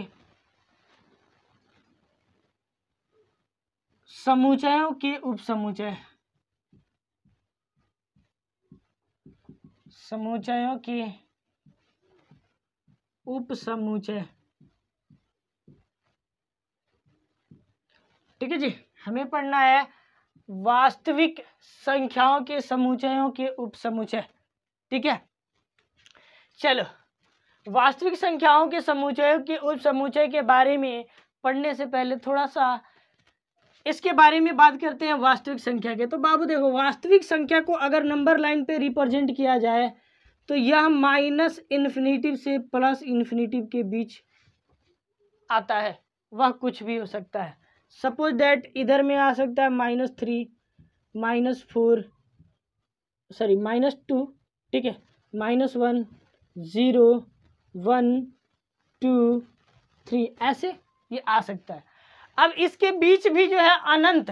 समुचयों के उपसमुचय समुचयों के उपसमुचय ठीक है जी हमें पढ़ना है वास्तविक संख्याओं के समुचयों के उपसमुचय ठीक है चलो वास्तविक संख्याओं के समुचयों के उपसमुचय के बारे में पढ़ने से पहले थोड़ा सा इसके बारे में बात करते हैं वास्तविक संख्या के तो बाबू देखो वास्तविक संख्या को अगर नंबर लाइन पे रिप्रेजेंट किया जाए तो यह माइनस इन्फिनेटिव से प्लस इन्फिनेटिव के बीच आता है वह कुछ भी हो सकता है सपोज दैट इधर में आ सकता है minus three minus four sorry minus two ठीक है minus one zero one two three ऐसे ये आ सकता है अब इसके बीच भी जो है अनंत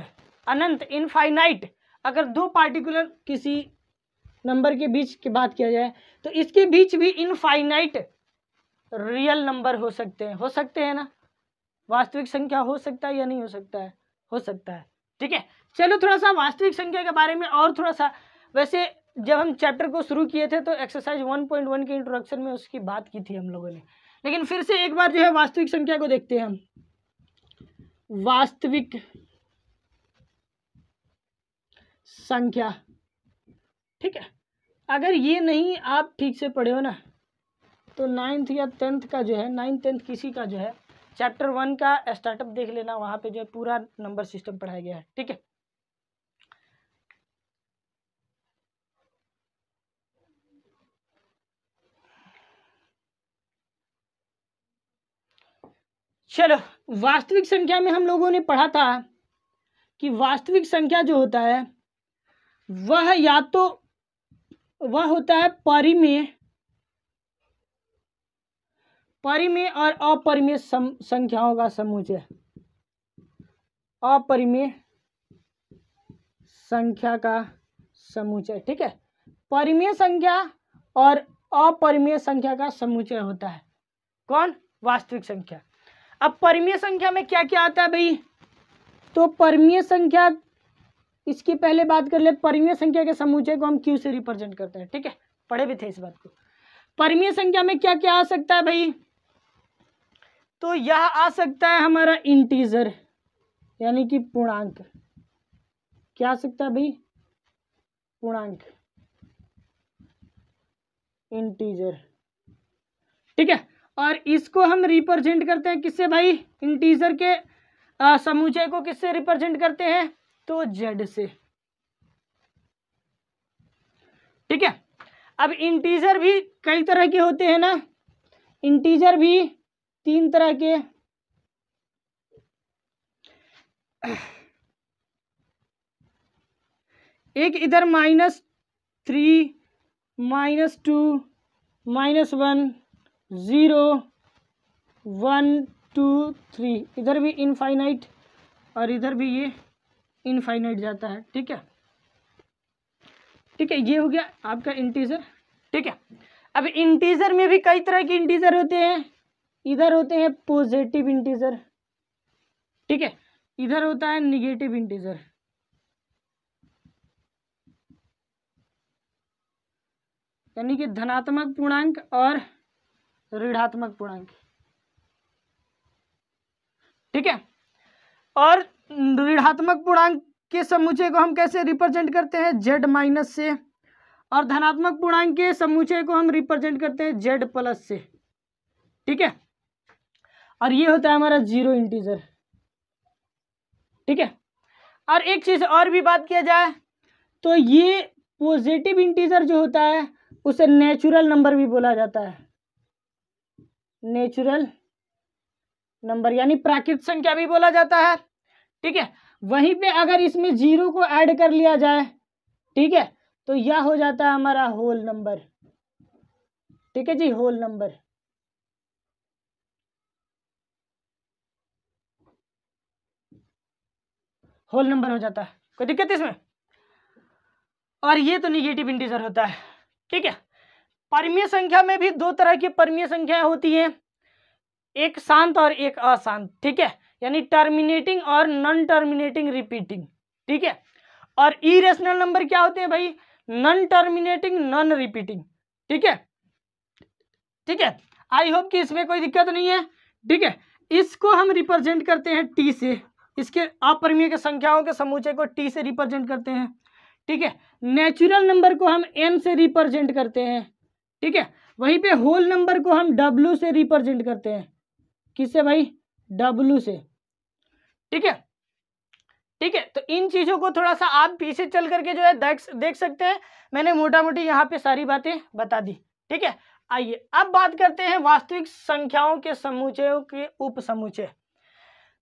अनंत इनफाइनाइट अगर दो पार्टिकुलर किसी नंबर के बीच की बात किया जाए तो इसके बीच भी इनफाइनाइट रियल नंबर हो सकते हैं हो सकते हैं ना वास्तविक संख्या हो सकता है या नहीं हो सकता है हो सकता है ठीक है चलो थोड़ा सा वास्तविक संख्या के बारे में और थोड़ा सा वैसे जब हम चैप्टर को शुरू किए थे तो एक्सरसाइज 1.1 के इंट्रोडक्शन में उसकी बात की थी हम लोगों ने लेकिन फिर से एक बार जो है वास्तविक संख्या को देखते हैं हम वास्तविक संख्या ठीक है अगर ये नहीं आप ठीक से पढ़े हो ना तो नाइन्थ या टेंथ का जो है नाइन्थ टेंथ किसी का जो है चैप्टर वन का स्टार्टअप देख लेना वहाँ पे जो है पूरा नंबर सिस्टम पढ़ाया गया है ठीक है चलो वास्तविक संख्या में हम लोगों ने पढ़ा था कि वास्तविक संख्या जो होता है वह या तो वह होता है परिमेय परिमेय और अपरिमेय संख्याओं का है अपरिमेय संख्या का है ठीक है परिमेय संख्या और अपरिमेय संख्या का समूचय होता है कौन वास्तविक संख्या अब परमीय संख्या में क्या क्या आता है भाई तो परमीय संख्या इसकी पहले बात कर ले परमीय संख्या के समूचे को हम क्यू से रिप्रेजेंट करते हैं ठीक है पढ़े भी थे इस बात को परमीय संख्या में क्या क्या आ सकता है भाई तो यह आ सकता है हमारा इंटीजर यानी कि पूर्णांक क्या आ सकता है भाई पूर्णांक इंटीजर ठीक है और इसको हम रिप्रेजेंट करते हैं किससे भाई इंटीजर के समूचे को किससे रिप्रेजेंट करते हैं तो जेड से ठीक है अब इंटीजर भी कई तरह के होते हैं ना इंटीजर भी तीन तरह के एक इधर minus three minus two minus one zero one two three इधर भी इनफाइनाइट और इधर भी ये इनफाइनाइट जाता है ठीक है ठीक है ये हो गया आपका इंटीजर ठीक है अब इंटीजर में भी कई तरह के इंटीजर होते हैं इधर होते हैं पॉजिटिव इंटीजर ठीक है इधर होता है निगेटिव इंटीजर यानी कि धनात्मक पूर्णांक और ऋणात्मक पूर्णांक ठीक है और ऋणात्मक पूर्णांक के समूचे को हम कैसे रिप्रेजेंट करते हैं जेड माइनस से और धनात्मक पूर्णांक के समूचे को हम रिप्रेजेंट करते हैं जेड प्लस से ठीक है और ये होता है हमारा जीरो इंटीजर ठीक है और एक चीज़ और भी बात किया जाए तो ये पॉजिटिव इंटीजर जो होता है उसे नेचुरल नंबर भी बोला जाता है नेचुरल नंबर यानी प्राकृत संख्या भी बोला जाता है ठीक है वहीं पे अगर इसमें जीरो को ऐड कर लिया जाए ठीक है तो यह हो जाता है हमारा होल नंबर ठीक है जी होल नंबर होल नंबर हो जाता है कोई दिक्कत इसमें और ये तो निगेटिव इंटीजर होता है ठीक है परमीय संख्या में भी दो तरह की परमीय संख्याएं होती है एक शांत और एक अशांत ठीक है यानी टर्मिनेटिंग और नॉन टर्मिनेटिंग रिपीटिंग ठीक है और इरेशनल नंबर क्या होते हैं भाई नॉन टर्मिनेटिंग नॉन रिपीटिंग ठीक है ठीक है आई होप कि इसमें कोई दिक्कत नहीं है ठीक है इसको हम रिप्रेजेंट करते हैं टी से इसके अपरमीय के संख्याओं के समूचे को टी से रिप्रेजेंट करते हैं ठीक है नेचुरल नंबर को हम एन से रिप्रेजेंट करते हैं ठीक है वहीं पे होल नंबर को हम डब्लू से रिप्रेजेंट करते हैं किससे भाई डब्लू से ठीक है ठीक है तो इन चीज़ों को थोड़ा सा आप पीछे चल करके जो है देख देख सकते हैं मैंने मोटा मोटी यहाँ पे सारी बातें बता दी ठीक है आइए अब बात करते हैं वास्तविक संख्याओं के समूचयों के उप समूचे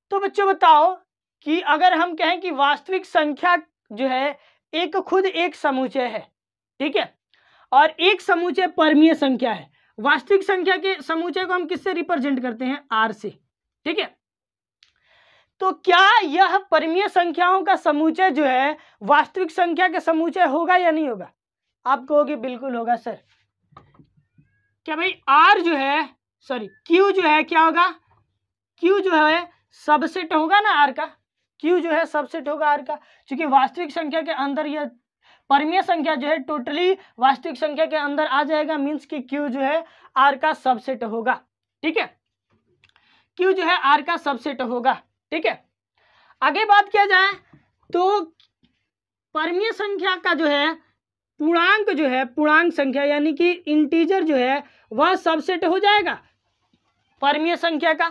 तो बच्चों बताओ कि अगर हम कहें कि वास्तविक संख्या जो है एक खुद एक समूचे है ठीक है और एक समूचे परमीय संख्या है वास्तविक संख्या के समूचे को हम किससे रिप्रेजेंट करते हैं आर से ठीक है तो क्या यह परमीय संख्याओं का समूचे जो है वास्तविक संख्या के समूचे होगा या नहीं होगा आप कहोगे बिल्कुल होगा सर क्या भाई आर जो है सॉरी क्यू जो है क्या होगा क्यू जो है सबसेट होगा ना आर का क्यू जो है सबसेट होगा आर का क्योंकि वास्तविक संख्या के अंदर यह परमीय संख्या जो है टोटली वास्तविक संख्या के अंदर आ जाएगा मीन्स कि क्यू जो है आर का सबसेट होगा ठीक है क्यू जो है आर का सबसेट होगा ठीक है आगे बात किया जाए तो परमीय संख्या का जो है पूर्णांक जो है पूर्णांक संख्या यानी कि इंटीजर जो है वह सबसेट हो जाएगा परमीय संख्या का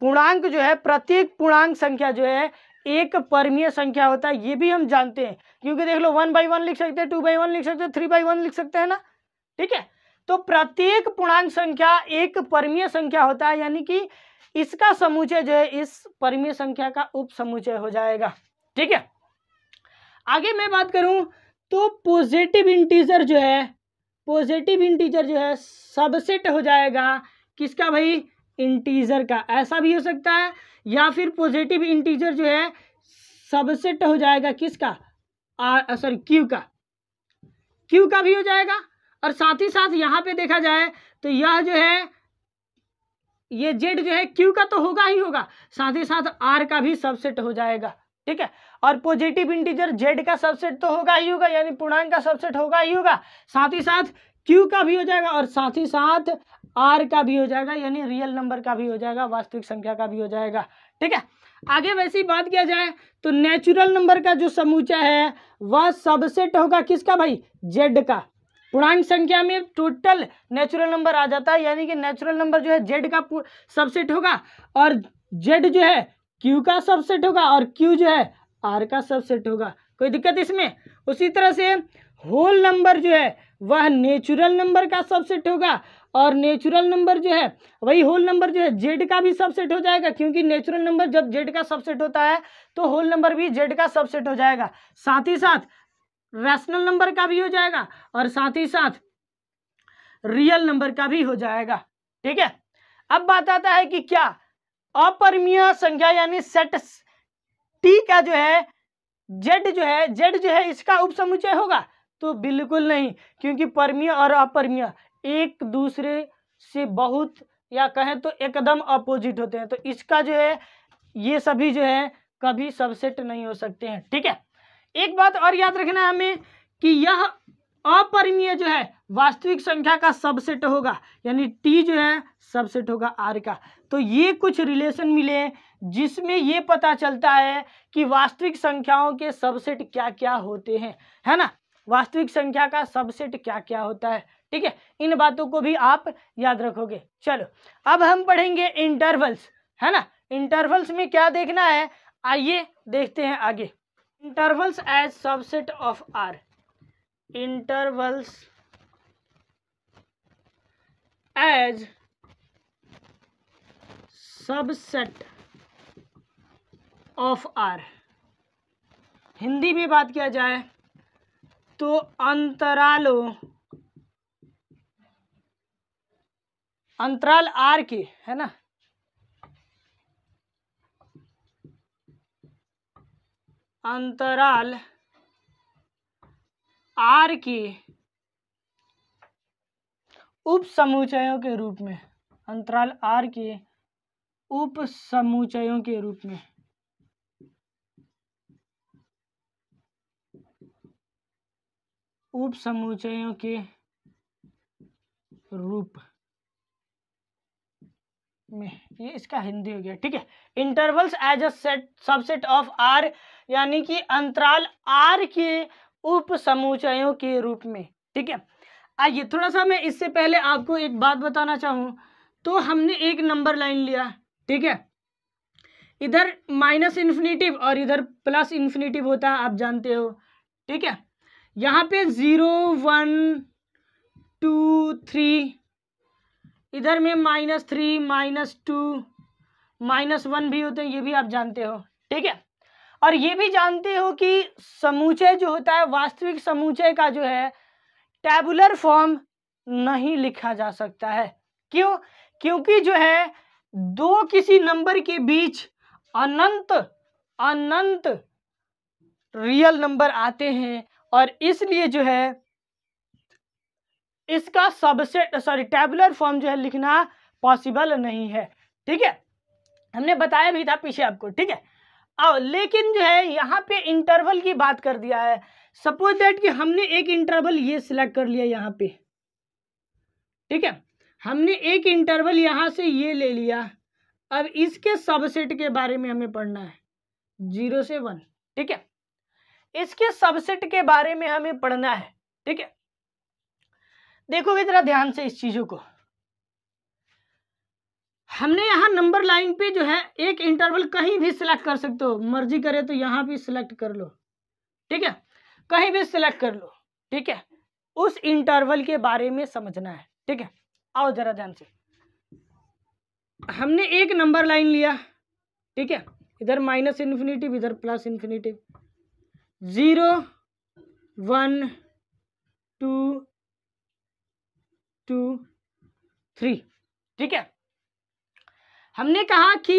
पूर्णांक जो है प्रत्येक पूर्णांक संख्या जो है एक परमीय संख्या होता है ये भी हम जानते हैं क्योंकि देख लो वन बाई वन लिख सकते हैं टू बाई वन लिख सकते हैं थ्री बाई वन लिख सकते हैं ना ठीक है तो प्रत्येक पूर्णांक संख्या एक परमीय संख्या होता है यानी कि इसका समुचय जो है इस परमीय संख्या का उप समुचय हो जाएगा ठीक है आगे मैं बात करूं तो पॉजिटिव इंटीजर जो है पॉजिटिव इंटीजर जो है सबसेट हो जाएगा किसका भाई इंटीजर का ऐसा भी हो सकता है या फिर पॉजिटिव इंटीजर जो है सबसेट हो जाएगा किसका सॉरी क्यू का क्यू का भी हो जाएगा और साथ ही साथ यहां पे देखा जाए तो यह जो है ये जेड जो है क्यू का तो होगा ही होगा साथ ही साथ आर का भी सबसेट हो जाएगा ठीक है और पॉजिटिव इंटीजर जेड का सबसेट तो होगा ही होगा यानी पूर्णांक का सबसेट होगा ही होगा साथ ही साथ क्यू का भी हो जाएगा और साथ ही साथ आर का भी हो जाएगा यानी रियल नंबर का भी हो जाएगा वास्तविक संख्या का भी हो जाएगा ठीक है आगे वैसी बात किया जाए तो नेचुरल नंबर का जो समूचा है वह सबसेट होगा किसका भाई जेड का पूर्णांक संख्या में टोटल नेचुरल नंबर आ जाता है यानी कि नेचुरल नंबर जो है जेड का सबसेट होगा और जेड जो है क्यू का सबसेट होगा और क्यू जो है आर का सबसेट होगा कोई दिक्कत इसमें उसी तरह से होल नंबर जो है वह नेचुरल नंबर का सबसेट होगा और नेचुरल नंबर जो है वही होल नंबर जो है जेड का भी सबसेट हो जाएगा क्योंकि नेचुरल नंबर जब जेड का सबसेट होता है तो होल नंबर भी जेड का सबसेट हो जाएगा साथ ही साथ रैशनल नंबर का भी हो जाएगा और साथ ही साथ रियल नंबर का भी हो जाएगा ठीक है अब बात आता है कि क्या अपरमीय संख्या यानी सेट टी का जो है जेड जो है जेड जो है इसका उपसमुच्चय होगा तो बिल्कुल नहीं क्योंकि परमीय और अपरमीय एक दूसरे से बहुत या कहें तो एकदम अपोजिट होते हैं तो इसका जो है ये सभी जो है कभी सबसेट नहीं हो सकते हैं ठीक है एक बात और याद रखना है हमें कि यह अपरिमीय जो है वास्तविक संख्या का सबसेट होगा यानी टी जो है सबसेट होगा आर का तो ये कुछ रिलेशन मिले जिसमें ये पता चलता है कि वास्तविक संख्याओं के सबसेट क्या क्या होते हैं है ना वास्तविक संख्या का सबसेट क्या क्या होता है ठीक है इन बातों को भी आप याद रखोगे चलो अब हम पढ़ेंगे इंटरवल्स है ना इंटरवल्स में क्या देखना है आइए देखते हैं आगे intervals as subset of R intervals as subset of R Hindi में बात किया जाए तो अंतरालों अंतराल आर की है ना अंतराल आर की उप समुचयों के रूप में अंतराल आर के उप समुचयों के रूप में उप समुचयों के रूप में ये इसका हिंदी हो गया ठीक है intervals as a set subset of R यानी कि अंतराल आर के उप समुचयों के रूप में ठीक है आइए थोड़ा सा मैं इससे पहले आपको एक बात बताना चाहूँ तो हमने एक नंबर लाइन लिया ठीक है इधर माइनस इन्फिनेटिव और इधर प्लस इन्फिनेटिव होता है आप जानते हो ठीक है यहाँ पे ज़ीरो वन टू थ्री इधर में minus three minus two minus one भी होते हैं ये भी आप जानते हो ठीक है और ये भी जानते हो कि समूचे जो होता है वास्तविक समूचे का जो है टेबुलर फॉर्म नहीं लिखा जा सकता है क्यों क्योंकि जो है दो किसी नंबर के बीच अनंत अनंत रियल नंबर आते हैं और इसलिए जो है इसका सबसेट सॉरी टेबुलर फॉर्म जो है लिखना पॉसिबल नहीं है ठीक है हमने बताया भी था पीछे आपको ठीक है अब लेकिन जो है यहाँ पे इंटरवल की बात कर दिया है सपोज दैट कि हमने एक इंटरवल ये सिलेक्ट कर लिया यहाँ पे ठीक है हमने एक इंटरवल यहाँ से ये ले लिया अब इसके सबसेट के बारे में हमें पढ़ना है जीरो से वन ठीक है इसके सबसेट के बारे में हमें पढ़ना है ठीक है देखोगे जरा ध्यान से इस चीज़ों को हमने यहां नंबर लाइन पे जो है एक इंटरवल कहीं भी सिलेक्ट कर सकते हो मर्जी करे तो यहां भी सिलेक्ट कर लो ठीक है कहीं भी सिलेक्ट कर लो ठीक है उस इंटरवल के बारे में समझना है ठीक है आओ जरा ध्यान से हमने एक नंबर लाइन लिया ठीक है इधर माइनस इन्फिनेटिव इधर plus infinitive zero one two two three ठीक है हमने कहा कि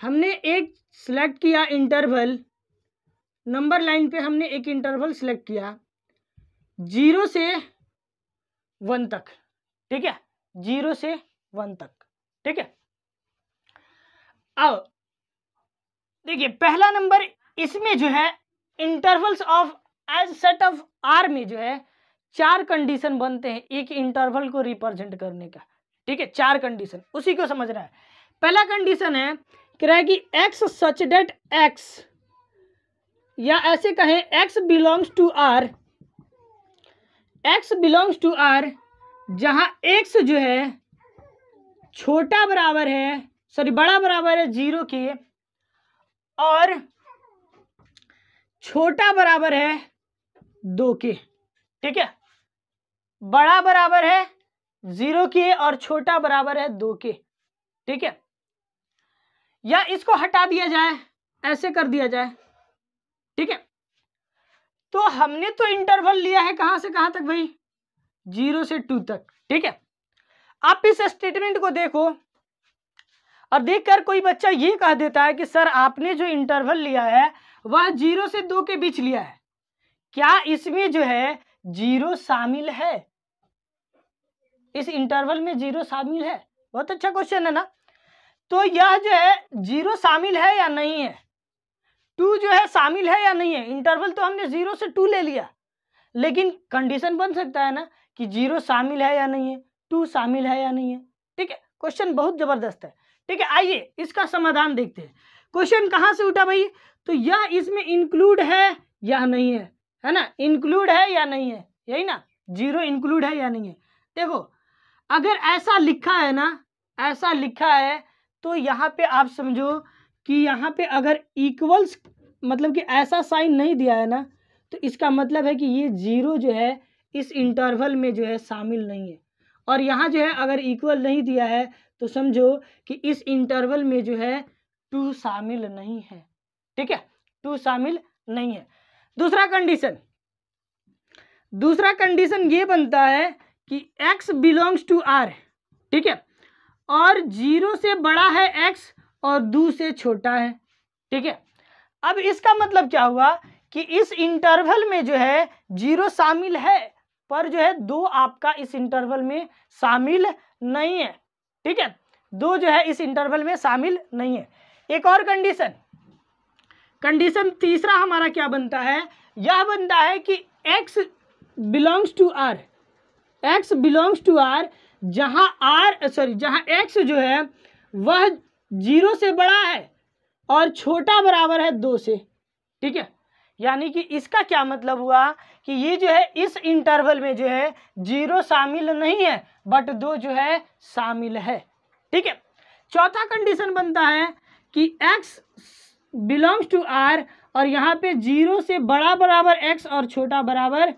हमने एक सिलेक्ट किया इंटरवल नंबर लाइन पे हमने एक इंटरवल सिलेक्ट किया जीरो से वन तक ठीक है जीरो से वन तक ठीक है अब देखिए पहला नंबर इसमें जो है intervals of as set of R में जो है चार कंडीशन बनते हैं एक इंटरवल को रिप्रेजेंट करने का ठीक है चार कंडीशन उसी को समझना है पहला कंडीशन है कह रहा है कि एक्स सच डेट एक्स या ऐसे कहें X belongs to R X belongs to R जहां एक्स जो है छोटा बराबर है सॉरी बड़ा बराबर है जीरो के और छोटा बराबर है दो के ठीक है बड़ा बराबर है जीरो के और छोटा बराबर है दो के ठीक है या इसको हटा दिया जाए ऐसे कर दिया जाए ठीक है तो हमने तो इंटरवल लिया है कहां से कहां तक भाई जीरो से टू तक ठीक है आप इस स्टेटमेंट को देखो और देखकर कोई बच्चा ये कह देता है कि सर आपने जो इंटरवल लिया है वह जीरो से दो के बीच लिया है क्या इसमें जो है जीरो शामिल है इस इंटरवल में जीरो शामिल है बहुत अच्छा क्वेश्चन है ना तो यह जो है जीरो शामिल है या नहीं है टू जो है शामिल है या नहीं है इंटरवल तो हमने जीरो से टू ले लिया लेकिन कंडीशन बन सकता है ना कि जीरो शामिल है या नहीं है टू शामिल है या नहीं है ठीक है क्वेश्चन बहुत जबरदस्त है ठीक है आइए इसका समाधान देखते हैं क्वेश्चन कहाँ से उठा भाई तो यह इसमें इंक्लूड है या नहीं है है ना इंक्लूड है या नहीं है यही ना जीरो इंक्लूड है या नहीं है देखो अगर ऐसा लिखा है ना ऐसा लिखा है तो यहाँ पे आप समझो कि यहाँ पे अगर इक्वल्स मतलब कि ऐसा साइन नहीं दिया है ना तो इसका मतलब है कि ये जीरो जो है इस इंटरवल में जो है शामिल नहीं है और यहाँ जो है अगर इक्वल नहीं दिया है तो समझो कि इस इंटरवल में जो है टू शामिल नहीं है ठीक है टू शामिल नहीं है दूसरा कंडीशन दूसरा कंडीशन ये बनता है कि x बिलोंग्स टू r ठीक है और जीरो से बड़ा है x और दू से छोटा है ठीक है अब इसका मतलब क्या हुआ कि इस इंटरवल में जो है जीरो शामिल है पर जो है दो आपका इस इंटरवल में शामिल नहीं है ठीक है दो जो है इस इंटरवल में शामिल नहीं है एक और कंडीशन कंडीशन तीसरा हमारा क्या बनता है यह बनता है कि X belongs to R X belongs to R जहाँ आर सॉरी जहां एक्स जो है वह जीरो से बड़ा है और छोटा बराबर है दो से ठीक है यानी कि इसका क्या मतलब हुआ कि ये जो है इस इंटरवल में जो है जीरो शामिल नहीं है बट दो जो है शामिल है ठीक है चौथा कंडीशन बनता है कि एक्स बिलोंग्स टू आर और यहाँ पे जीरो से बड़ा बराबर एक्स और छोटा बराबर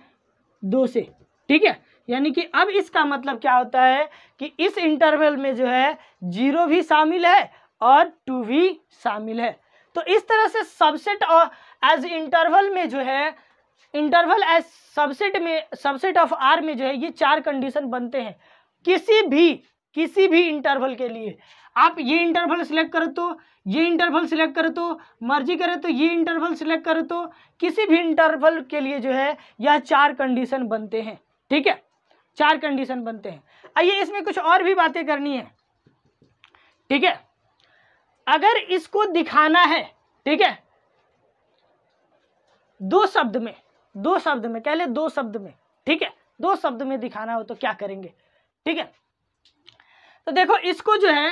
दो से ठीक है यानी कि अब इसका मतलब क्या होता है कि इस इंटरवल में जो है जीरो भी शामिल है और टू भी शामिल है तो इस तरह से सबसेट और एज इंटरवल में जो है इंटरवल एज सबसेट में सबसेट ऑफ आर में जो है ये चार कंडीशन बनते हैं किसी भी किसी भी इंटरवल के लिए आप ये इंटरवल सिलेक्ट करो तो ये इंटरवल सिलेक्ट करो तो मर्जी करे तो ये इंटरवल सिलेक्ट करो तो किसी भी इंटरवल के लिए जो है यह चार कंडीशन बनते हैं ठीक है चार कंडीशन बनते हैं आइए इसमें कुछ और भी बातें करनी है ठीक है अगर इसको दिखाना है ठीक है दो शब्द में दो शब्द में कह ले दो शब्द में ठीक है दो शब्द में दिखाना हो तो क्या करेंगे ठीक है तो देखो इसको जो है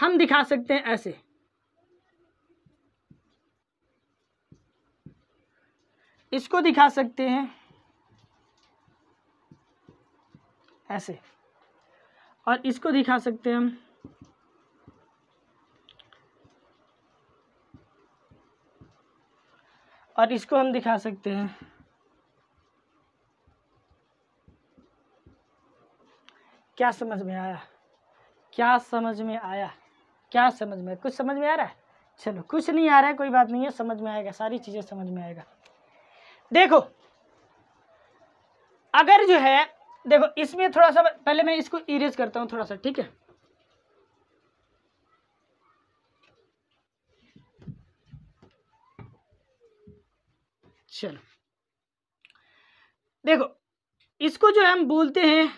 हम दिखा सकते हैं ऐसे इसको दिखा सकते हैं ऐसे और इसको दिखा सकते हैं हम और इसको हम दिखा सकते हैं क्या समझ में आया क्या समझ में आया क्या समझ में कुछ समझ में आ रहा है चलो कुछ नहीं आ रहा है कोई बात नहीं है समझ में आएगा सारी चीज़ें समझ में आएगा देखो अगर जो है देखो इसमें थोड़ा सा पहले मैं इसको इरेज करता हूँ थोड़ा सा ठीक है चलो देखो इसको जो हम बोलते हैं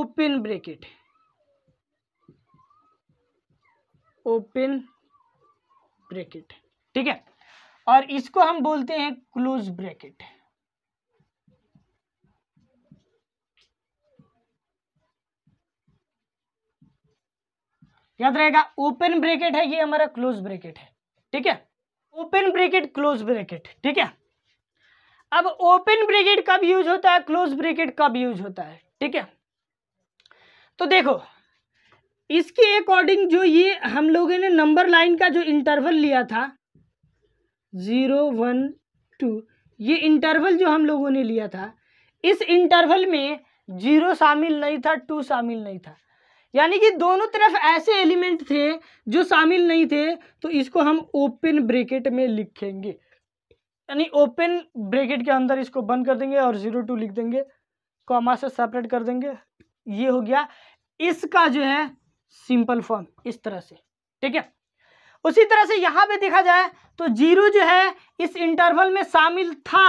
ओपन ब्रेकेट ओपन ब्रैकेट ठीक है और इसको हम बोलते हैं क्लोज ब्रैकेट याद रहेगा ओपन ब्रैकेट है ये हमारा क्लोज ब्रैकेट है ठीक है ओपन ब्रैकेट क्लोज ब्रैकेट ठीक है अब ओपन ब्रैकेट कब यूज होता है क्लोज ब्रैकेट कब यूज होता है ठीक है तो देखो इसके अकॉर्डिंग जो ये हम लोगों ने नंबर लाइन का जो इंटरवल लिया था ज़ीरो वन टू ये इंटरवल जो हम लोगों ने लिया था इस इंटरवल में जीरो शामिल नहीं था टू शामिल नहीं था यानी कि दोनों तरफ ऐसे एलिमेंट थे जो शामिल नहीं थे तो इसको हम ओपन ब्रेकेट में लिखेंगे यानी ओपन ब्रेकेट के अंदर इसको बंद कर देंगे और ज़ीरो टू लिख देंगे कॉमा से सेपरेट कर देंगे ये हो गया इसका जो है सिंपल फॉर्म इस तरह से ठीक है उसी तरह से यहाँ पे देखा जाए तो जीरो जो है इस इंटरवल में शामिल था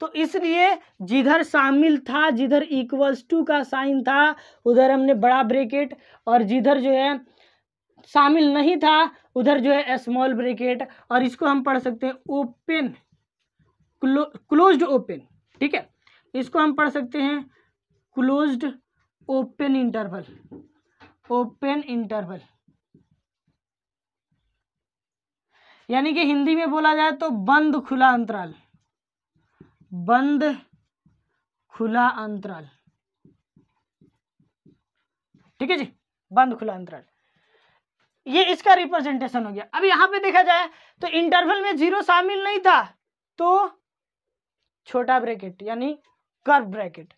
तो इसलिए जिधर शामिल था जिधर इक्वल्स टू का साइन था उधर हमने बड़ा ब्रेकेट और जिधर जो है शामिल नहीं था उधर जो है स्मॉल ब्रेकेट और इसको हम पढ़ सकते हैं ओपन क्लोज क्लोज्ड ओपन ठीक है इसको हम पढ़ सकते हैं closed open interval open interval यानी कि हिंदी में बोला जाए तो बंद खुला अंतराल बंद खुला अंतराल ठीक है जी बंद खुला अंतराल ये इसका रिप्रेजेंटेशन हो गया अब यहां पे देखा जाए तो इंटरवल में जीरो शामिल नहीं था तो छोटा ब्रैकेट यानी कर्व ब्रैकेट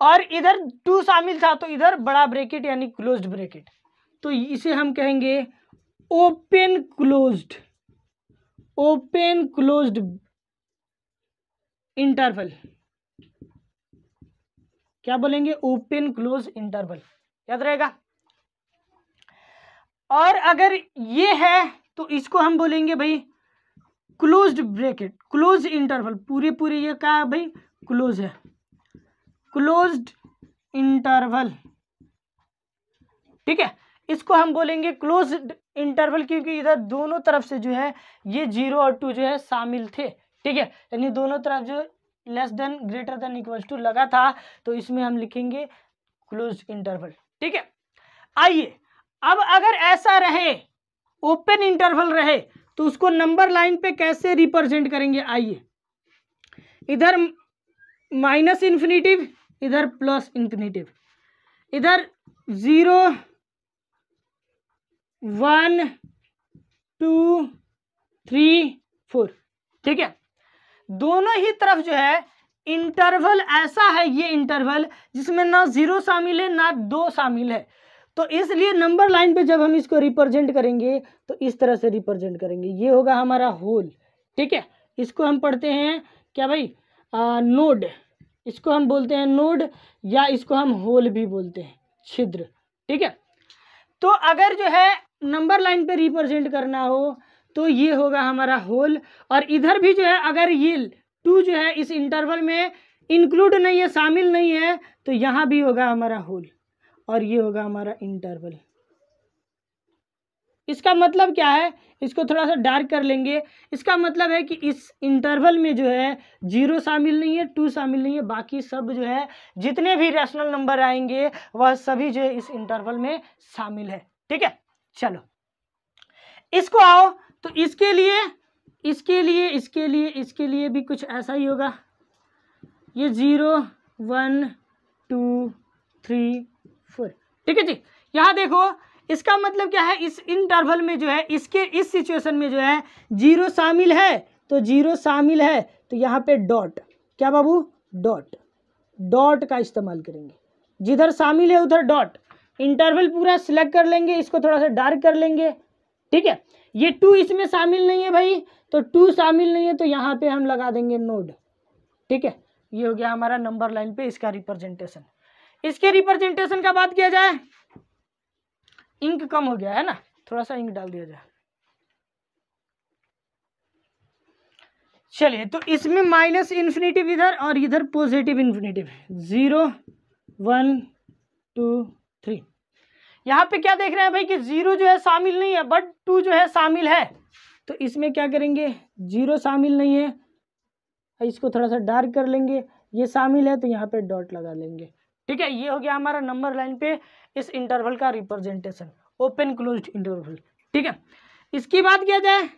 और इधर टू शामिल था तो इधर बड़ा ब्रेकेट यानी क्लोज्ड ब्रेकेट तो इसे हम कहेंगे open closed open closed interval क्या बोलेंगे ओपन क्लोज इंटरवल याद रहेगा और अगर ये है तो इसको हम बोलेंगे भाई क्लोज्ड ब्रैकेट क्लोज इंटरवल पूरे पूरे ये क्या है भाई क्लोज है क्लोज्ड इंटरवल ठीक है इसको हम बोलेंगे क्लोज इंटरवल क्योंकि इधर दोनों तरफ से जो है ये जीरो और टू जो है शामिल थे ठीक है यानी दोनों तरफ जो less than greater than equals to लगा था तो इसमें हम लिखेंगे क्लोज इंटरवल ठीक है आइए अब अगर ऐसा रहे ओपन इंटरवल रहे तो उसको नंबर लाइन पे कैसे रिप्रेजेंट करेंगे आइए इधर माइनस इन्फिनेटिव इधर प्लस इन्फिनेटिव इधर zero one two three four ठीक है दोनों ही तरफ जो है इंटरवल ऐसा है ये इंटरवल जिसमें ना ज़ीरो शामिल है ना दो शामिल है तो इसलिए नंबर लाइन पे जब हम इसको रिप्रेजेंट करेंगे तो इस तरह से रिप्रेजेंट करेंगे ये होगा हमारा होल ठीक है इसको हम पढ़ते हैं क्या भाई नोड इसको हम बोलते हैं नोड या इसको हम होल भी बोलते हैं छिद्र ठीक है तो अगर जो है नंबर लाइन पे रिप्रेजेंट करना हो तो ये होगा हमारा होल और इधर भी जो है अगर ये टू जो है इस इंटरवल में इंक्लूड नहीं है शामिल नहीं है तो यहाँ भी होगा हमारा होल और ये होगा हमारा इंटरवल इसका मतलब क्या है इसको थोड़ा सा डार्क कर लेंगे इसका मतलब है कि इस इंटरवल में जो है जीरो शामिल नहीं है टू शामिल नहीं है बाकी सब जो है जितने भी रैशनल नंबर आएंगे वह सभी जो है इस इंटरवल में शामिल है ठीक है चलो इसको आओ तो इसके लिए इसके लिए इसके लिए इसके लिए भी कुछ ऐसा ही होगा ये zero one two three four ठीक है जी यहाँ देखो इसका मतलब क्या है इस इंटरवल में जो है इसके इस सिचुएशन में जो है जीरो शामिल है तो जीरो शामिल है तो यहाँ पे डॉट क्या बाबू डॉट डॉट का इस्तेमाल करेंगे जिधर शामिल है उधर डॉट इंटरवल पूरा सिलेक्ट कर लेंगे इसको थोड़ा सा डार्क कर लेंगे ठीक है ये टू इसमें शामिल नहीं है भाई तो टू शामिल नहीं है तो यहाँ पे हम लगा देंगे नोड ठीक है ये हो गया हमारा नंबर लाइन पे इसका रिप्रेजेंटेशन इसके रिप्रेजेंटेशन का बात किया जाए इंक कम हो गया है ना थोड़ा सा इंक डाल दिया जाए चलिए तो इसमें माइनस इन्फिनेटिव इधर और इधर positive infinitive zero one two three यहाँ पे क्या देख रहे हैं भाई कि जीरो जो है शामिल नहीं है बट टू जो है शामिल है तो इसमें क्या करेंगे जीरो शामिल नहीं है इसको थोड़ा सा डार्क कर लेंगे ये शामिल है तो यहाँ पे डॉट लगा लेंगे ठीक है ये हो गया हमारा नंबर लाइन पे इस इंटरवल का रिप्रेजेंटेशन ओपन क्लोज इंटरवल ठीक है इसकी बात किया जाए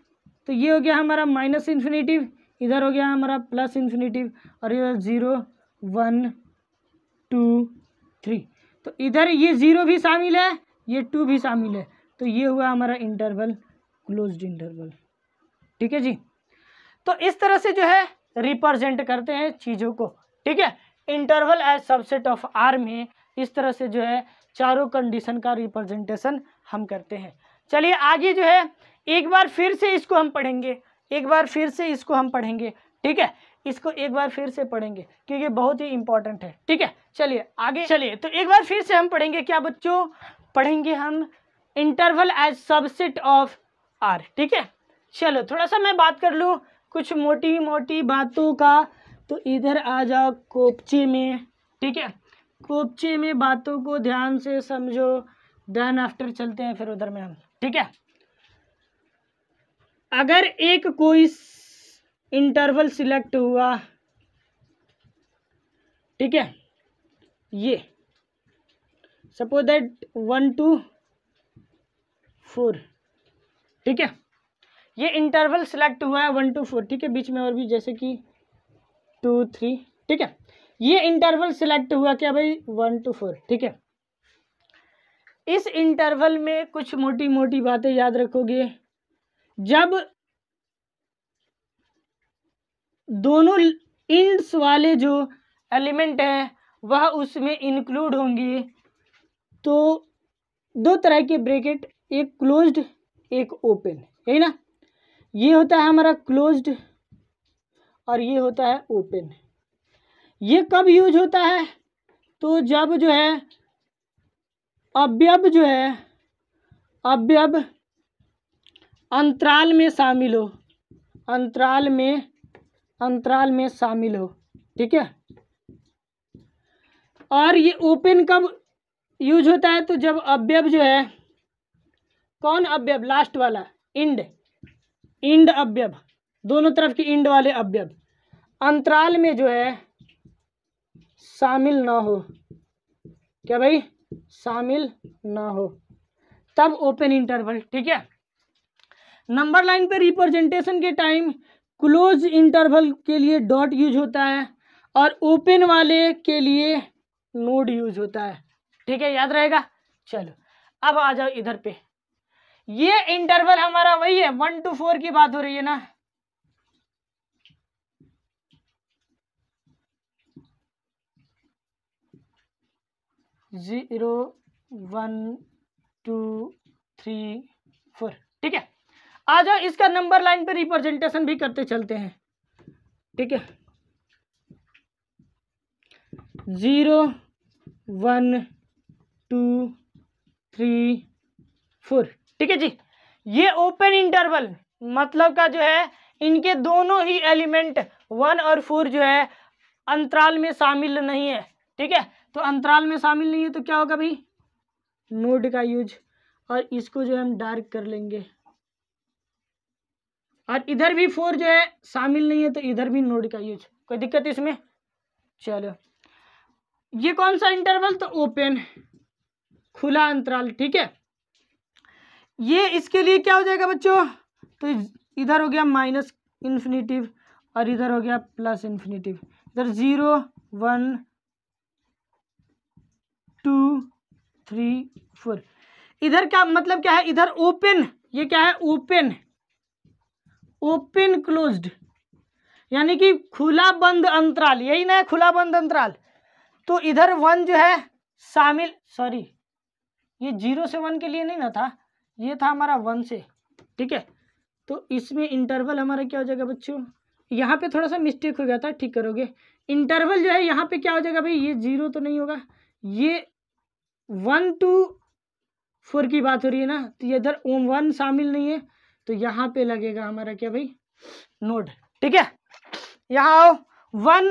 तो ये हो गया हमारा माइनस इन्फिनेटिव इधर हो गया हमारा प्लस इन्फिनेटिव और इधर ज़ीरो वन टू थ्री तो इधर ये ज़ीरो भी शामिल है ये टू भी शामिल है तो ये हुआ हमारा इंटरवल क्लोज इंटरवल ठीक है जी तो इस तरह से जो है रिप्रेजेंट करते हैं चीज़ों को ठीक है interval as subset of R में इस तरह से जो है चारों कंडीशन का रिप्रेजेंटेशन हम करते हैं चलिए आगे जो है एक बार फिर से इसको हम पढ़ेंगे एक बार फिर से इसको हम पढ़ेंगे ठीक है इसको एक बार फिर से पढ़ेंगे क्योंकि बहुत ही इंपॉर्टेंट है ठीक है चलिए आगे चलिए तो एक बार फिर से हम पढ़ेंगे क्या बच्चों पढ़ेंगे हम interval as subset of R ठीक है चलो थोड़ा सा मैं बात कर लूँ कुछ मोटी मोटी बातों का तो इधर आ जाओ कोपचे में ठीक है कोपचे में बातों को ध्यान से समझो देन आफ्टर चलते हैं फिर उधर में हम ठीक है अगर एक कोई इंटरवल सिलेक्ट हुआ ठीक है ये suppose that one two four ठीक है ये इंटरवल सिलेक्ट हुआ है वन टू फोर ठीक है बीच में और भी जैसे कि टू थ्री ठीक है ये इंटरवल सिलेक्ट हुआ क्या भाई वन टू फोर ठीक है इस इंटरवल में कुछ मोटी मोटी बातें याद रखोगे जब दोनों इंड्स वाले जो एलिमेंट हैं वह उसमें इंक्लूड होंगे तो दो तरह के ब्रैकेट एक क्लोज्ड एक ओपन है ना ये होता है हमारा क्लोज्ड और ये होता है ओपन ये कब यूज होता है तो जब जो है अवयव जो है अवयव अंतराल में शामिल हो अंतराल में अंतराल में शामिल हो ठीक है और ये ओपन कब यूज होता है तो जब अवयव जो है कौन अवयव लास्ट वाला इंड इंड अवयव दोनों तरफ के इंड वाले अवयव अंतराल में जो है शामिल ना हो क्या भाई शामिल ना हो तब ओपन इंटरवल ठीक है नंबर लाइन पे रिप्रेजेंटेशन के टाइम क्लोज इंटरवल के लिए डॉट यूज होता है और ओपन वाले के लिए नोड यूज होता है ठीक है याद रहेगा चलो अब आ जाओ इधर पे ये इंटरवल हमारा वही है वन टू फोर की बात हो रही है ना zero one two three four ठीक है आ जाओ इसका नंबर लाइन पर रिप्रेजेंटेशन भी करते चलते हैं ठीक है zero one two three four ठीक है जी ये ओपन इंटरवल मतलब का जो है इनके दोनों ही एलिमेंट वन और फोर जो है अंतराल में शामिल नहीं है ठीक है तो अंतराल में शामिल नहीं है तो क्या होगा भाई नोड का यूज और इसको जो है हम डार्क कर लेंगे और इधर भी फोर जो है शामिल नहीं है तो इधर भी नोड का यूज कोई दिक्कत इसमें चलो ये कौन सा इंटरवल तो ओपन खुला अंतराल ठीक है ये इसके लिए क्या हो जाएगा बच्चों तो इधर हो गया माइनस इन्फिनिटिव और इधर हो गया प्लस इन्फिनिटिव इधर zero one two three four इधर का मतलब क्या है इधर ओपन ये क्या है ओपन ओपन क्लोज्ड यानी कि खुला बंद अंतराल यही ना है खुला बंद अंतराल तो इधर वन जो है शामिल सॉरी ये जीरो से वन के लिए नहीं ना था ये था हमारा वन से ठीक है तो इसमें इंटरवल हमारा क्या हो जाएगा बच्चों यहाँ पे थोड़ा सा मिस्टेक हो गया था ठीक करोगे इंटरवल जो है यहाँ पे क्या हो जाएगा भाई ये जीरो तो नहीं होगा ये वन टू फोर की बात हो रही है ना तो ये इधर ओम वन शामिल नहीं है तो यहाँ पे लगेगा हमारा क्या भाई नोड ठीक है यहाँ आओ वन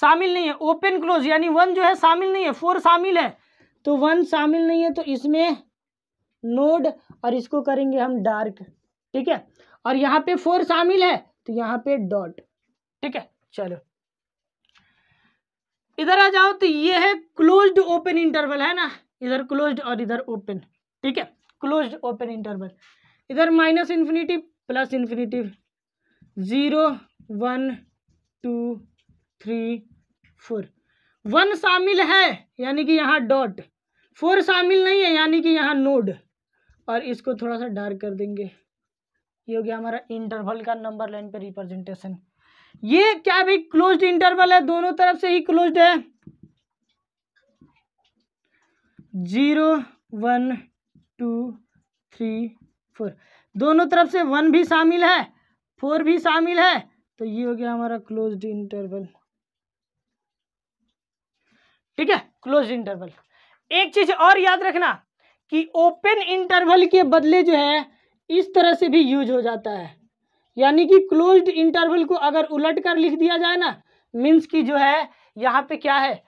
शामिल नहीं है ओपन क्लोज यानी वन जो है शामिल नहीं है फोर शामिल है तो वन शामिल नहीं है तो इसमें नोड और इसको करेंगे हम डार्क ठीक है और यहाँ पे फोर शामिल है तो यहाँ पे डॉट ठीक है चलो इधर आ जाओ तो ये है क्लोज्ड ओपन इंटरवल है ना इधर क्लोज्ड और इधर ओपन ठीक है क्लोज्ड ओपन इंटरवल इधर minus infinity plus infinity zero one two three four one शामिल है यानी कि यहाँ डॉट फोर शामिल नहीं है यानी कि यहाँ नोड और इसको थोड़ा सा डार्क कर देंगे ये हो गया हमारा इंटरवल का नंबर लाइन पे रिप्रेजेंटेशन ये क्या भी क्लोज्ड इंटरवल है दोनों तरफ से ही क्लोज्ड है zero one two three four दोनों तरफ से वन भी शामिल है फोर भी शामिल है तो ये हो गया हमारा क्लोज्ड इंटरवल ठीक है क्लोज इंटरवल एक चीज और याद रखना कि ओपन इंटरवल के बदले जो है इस तरह से भी यूज हो जाता है यानी कि क्लोज्ड इंटरवल को अगर उलट कर लिख दिया जाए ना मीन्स की जो है यहाँ पे क्या है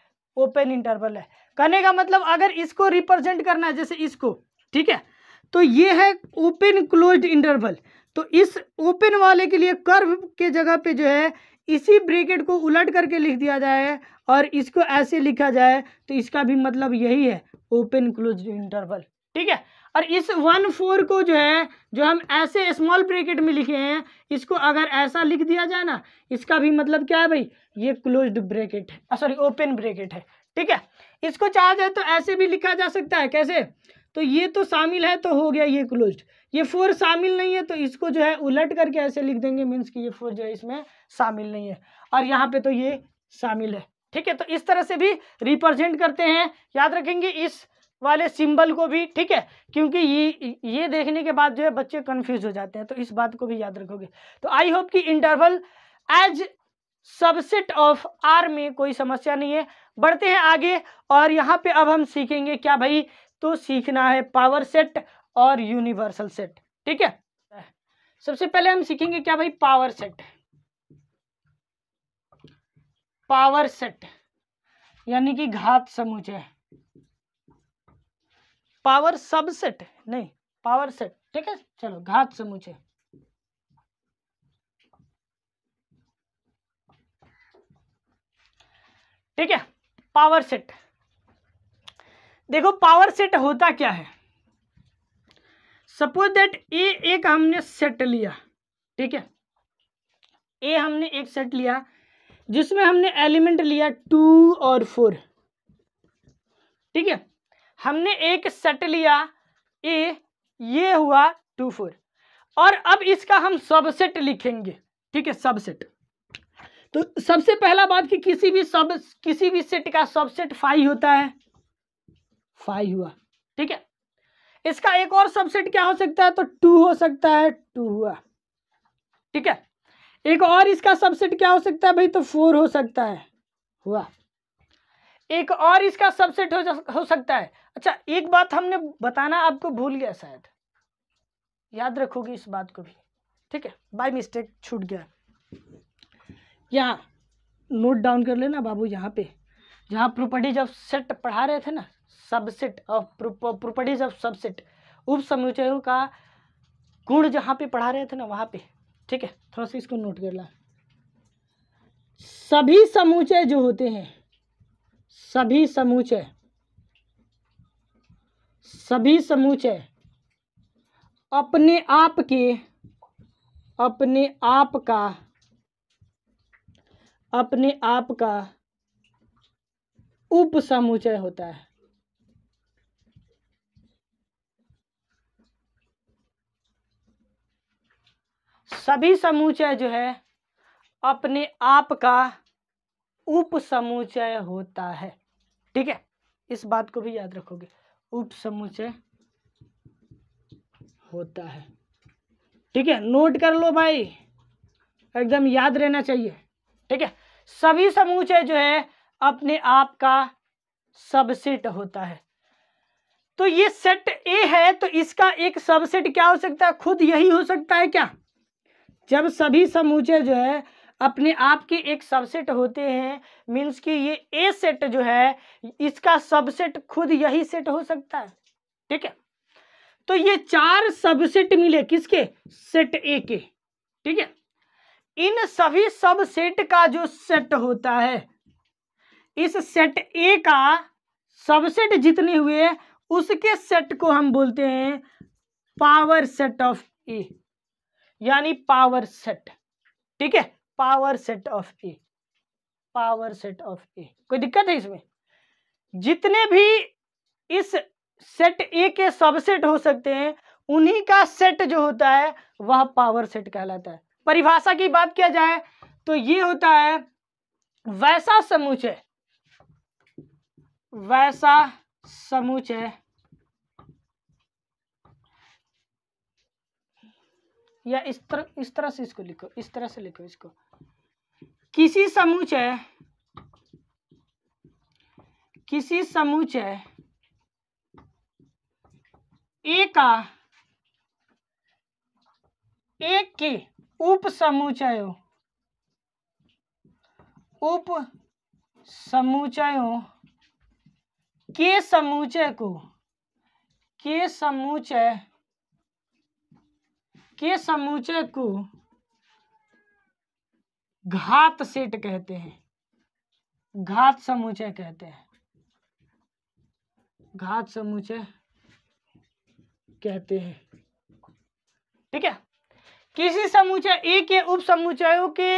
ओपन इंटरवल है कहने का मतलब अगर इसको रिप्रेजेंट करना है जैसे इसको ठीक है तो ये है ओपन क्लोज इंटरवल तो इस ओपन वाले के लिए कर्व के जगह पे जो है इसी ब्रेकेट को उलट करके लिख दिया जाए और इसको ऐसे लिखा जाए तो इसका भी मतलब यही है ओपन क्लोज इंटरवल ठीक है और इस वन फोर को जो है जो हम ऐसे स्मॉल ब्रेकेट में लिखे हैं इसको अगर ऐसा लिख दिया जाए ना इसका भी मतलब क्या है भाई ये क्लोज्ड ब्रेकेट है सॉरी ओपन ब्रेकेट है ठीक है इसको चाह जाए तो ऐसे भी लिखा जा सकता है कैसे तो ये तो शामिल है तो हो गया ये क्लोज्ड ये फोर शामिल नहीं है तो इसको जो है उलट करके ऐसे लिख देंगे मीन्स कि ये फोर जो है इसमें शामिल नहीं है और यहाँ पे तो ये शामिल है ठीक है तो इस तरह से भी रिप्रेजेंट करते हैं याद रखेंगे इस वाले सिंबल को भी ठीक है क्योंकि ये ये देखने के बाद जो है बच्चे कंफ्यूज हो जाते हैं तो इस बात को भी याद रखोगे तो आई होप कि interval as subset of R में कोई समस्या नहीं है बढ़ते हैं आगे और यहाँ पे अब हम सीखेंगे क्या भाई तो सीखना है पावर सेट और यूनिवर्सल सेट ठीक है सबसे पहले हम सीखेंगे क्या भाई पावर सेट पावर सेट यानी कि घात समूचे पावर सबसेट नहीं पावर सेट ठीक है चलो घात समूचे ठीक है पावर सेट देखो पावर सेट होता क्या है सपोज दैट ए एक हमने सेट लिया ठीक है ए हमने एक सेट लिया जिसमें हमने एलिमेंट लिया टू और फोर ठीक है हमने एक सेट लिया ए ये हुआ टू फोर और अब इसका हम सबसेट लिखेंगे ठीक है सबसेट तो सबसे पहला बात कि किसी भी सब किसी भी सेट का सबसेट फाइव होता है फाइव हुआ ठीक है इसका एक और सबसेट क्या हो सकता है तो टू हो सकता है टू हुआ ठीक है एक और इसका सबसेट क्या हो सकता है भाई तो फोर हो सकता है हुआ एक और इसका सबसेट हो, हो सकता है अच्छा एक बात हमने बताना आपको भूल गया शायद याद रखोगे इस बात को भी ठीक है बाय मिस्टेक छूट गया यहाँ नोट डाउन कर लेना बाबू यहाँ पे जहाँ प्रॉपर्टीज ऑफ सेट पढ़ा रहे थे ना subset of properties of subset उप समुचयों का गुण जहाँ पे पढ़ा रहे थे ना वहाँ पे ठीक है थोड़ा सा इसको नोट कर ला सभी समुचय जो होते हैं सभी समुचय सभी समुचय अपने आप के अपने आप का अपने आप का उपसमुचय होता है सभी समुचय जो है अपने आप का उपसमुचय होता है ठीक है इस बात को भी याद रखोगे उपसमुचय होता है ठीक है नोट कर लो भाई एकदम याद रहना चाहिए ठीक है सभी समूचे जो है अपने आप का सबसेट होता है तो ये सेट ए है तो इसका एक सबसेट क्या हो सकता है खुद यही हो सकता है क्या जब सभी समूचे जो है अपने आप के एक सबसेट होते हैं मीन्स कि ये ए सेट जो है इसका सबसेट खुद यही सेट हो सकता है ठीक है तो ये चार सबसेट मिले किसके सेट ए के ठीक है इन सभी सब सेट का जो सेट होता है इस सेट ए का सबसेट जितने हुए उसके सेट को हम बोलते हैं पावर सेट ऑफ ए यानी पावर सेट ठीक है power set of A power set of A कोई दिक्कत है इसमें जितने भी इस सेट ए के सबसेट हो सकते हैं उन्हीं का सेट जो होता है वह पावर सेट कहलाता है परिभाषा की बात किया जाए तो ये होता है वैसा है वैसा है या इस तरह इस तरह से इसको लिखो इस तरह से लिखो इसको किसी है किसी समुचय ए का एक के उप समुचयों उप समुचयों के समुचय को के समुचय के समुचय को घात सेट कहते हैं घात समुचय कहते हैं घात समुचय कहते हैं ठीक है किसी समुचय ए के उप समुचयों के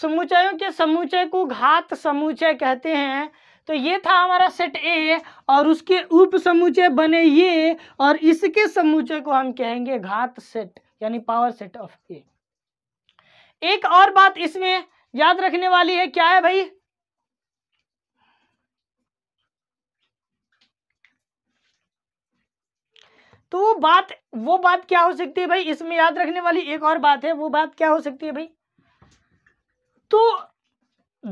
समुचयों के समुचय को घात समुचय कहते हैं तो ये था हमारा सेट ए और उसके उप समुचय बने ये और इसके समुचय को हम कहेंगे घात सेट यानी पावर सेट ऑफ ए एक और बात इसमें याद रखने वाली है क्या है भाई तो वो बात वो बात क्या हो सकती है भाई इसमें याद रखने वाली एक और बात है वो बात क्या हो सकती है भाई तो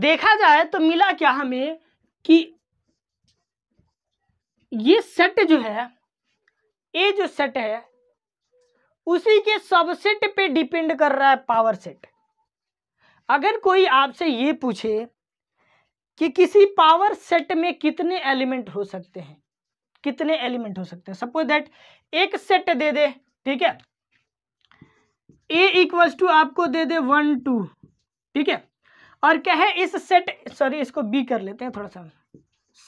देखा जाए तो मिला क्या हमें कि ये सेट जो है ये जो सेट है उसी के सबसेट पे डिपेंड कर रहा है पावर सेट अगर कोई आपसे ये पूछे कि किसी पावर सेट में कितने एलिमेंट हो सकते हैं कितने एलिमेंट हो सकते हैं सपोज दैट एक सेट दे दे ठीक है ए इक्वल्स टू आपको दे दे वन टू ठीक है और क्या है इस सेट सॉरी इसको बी कर लेते हैं थोड़ा सा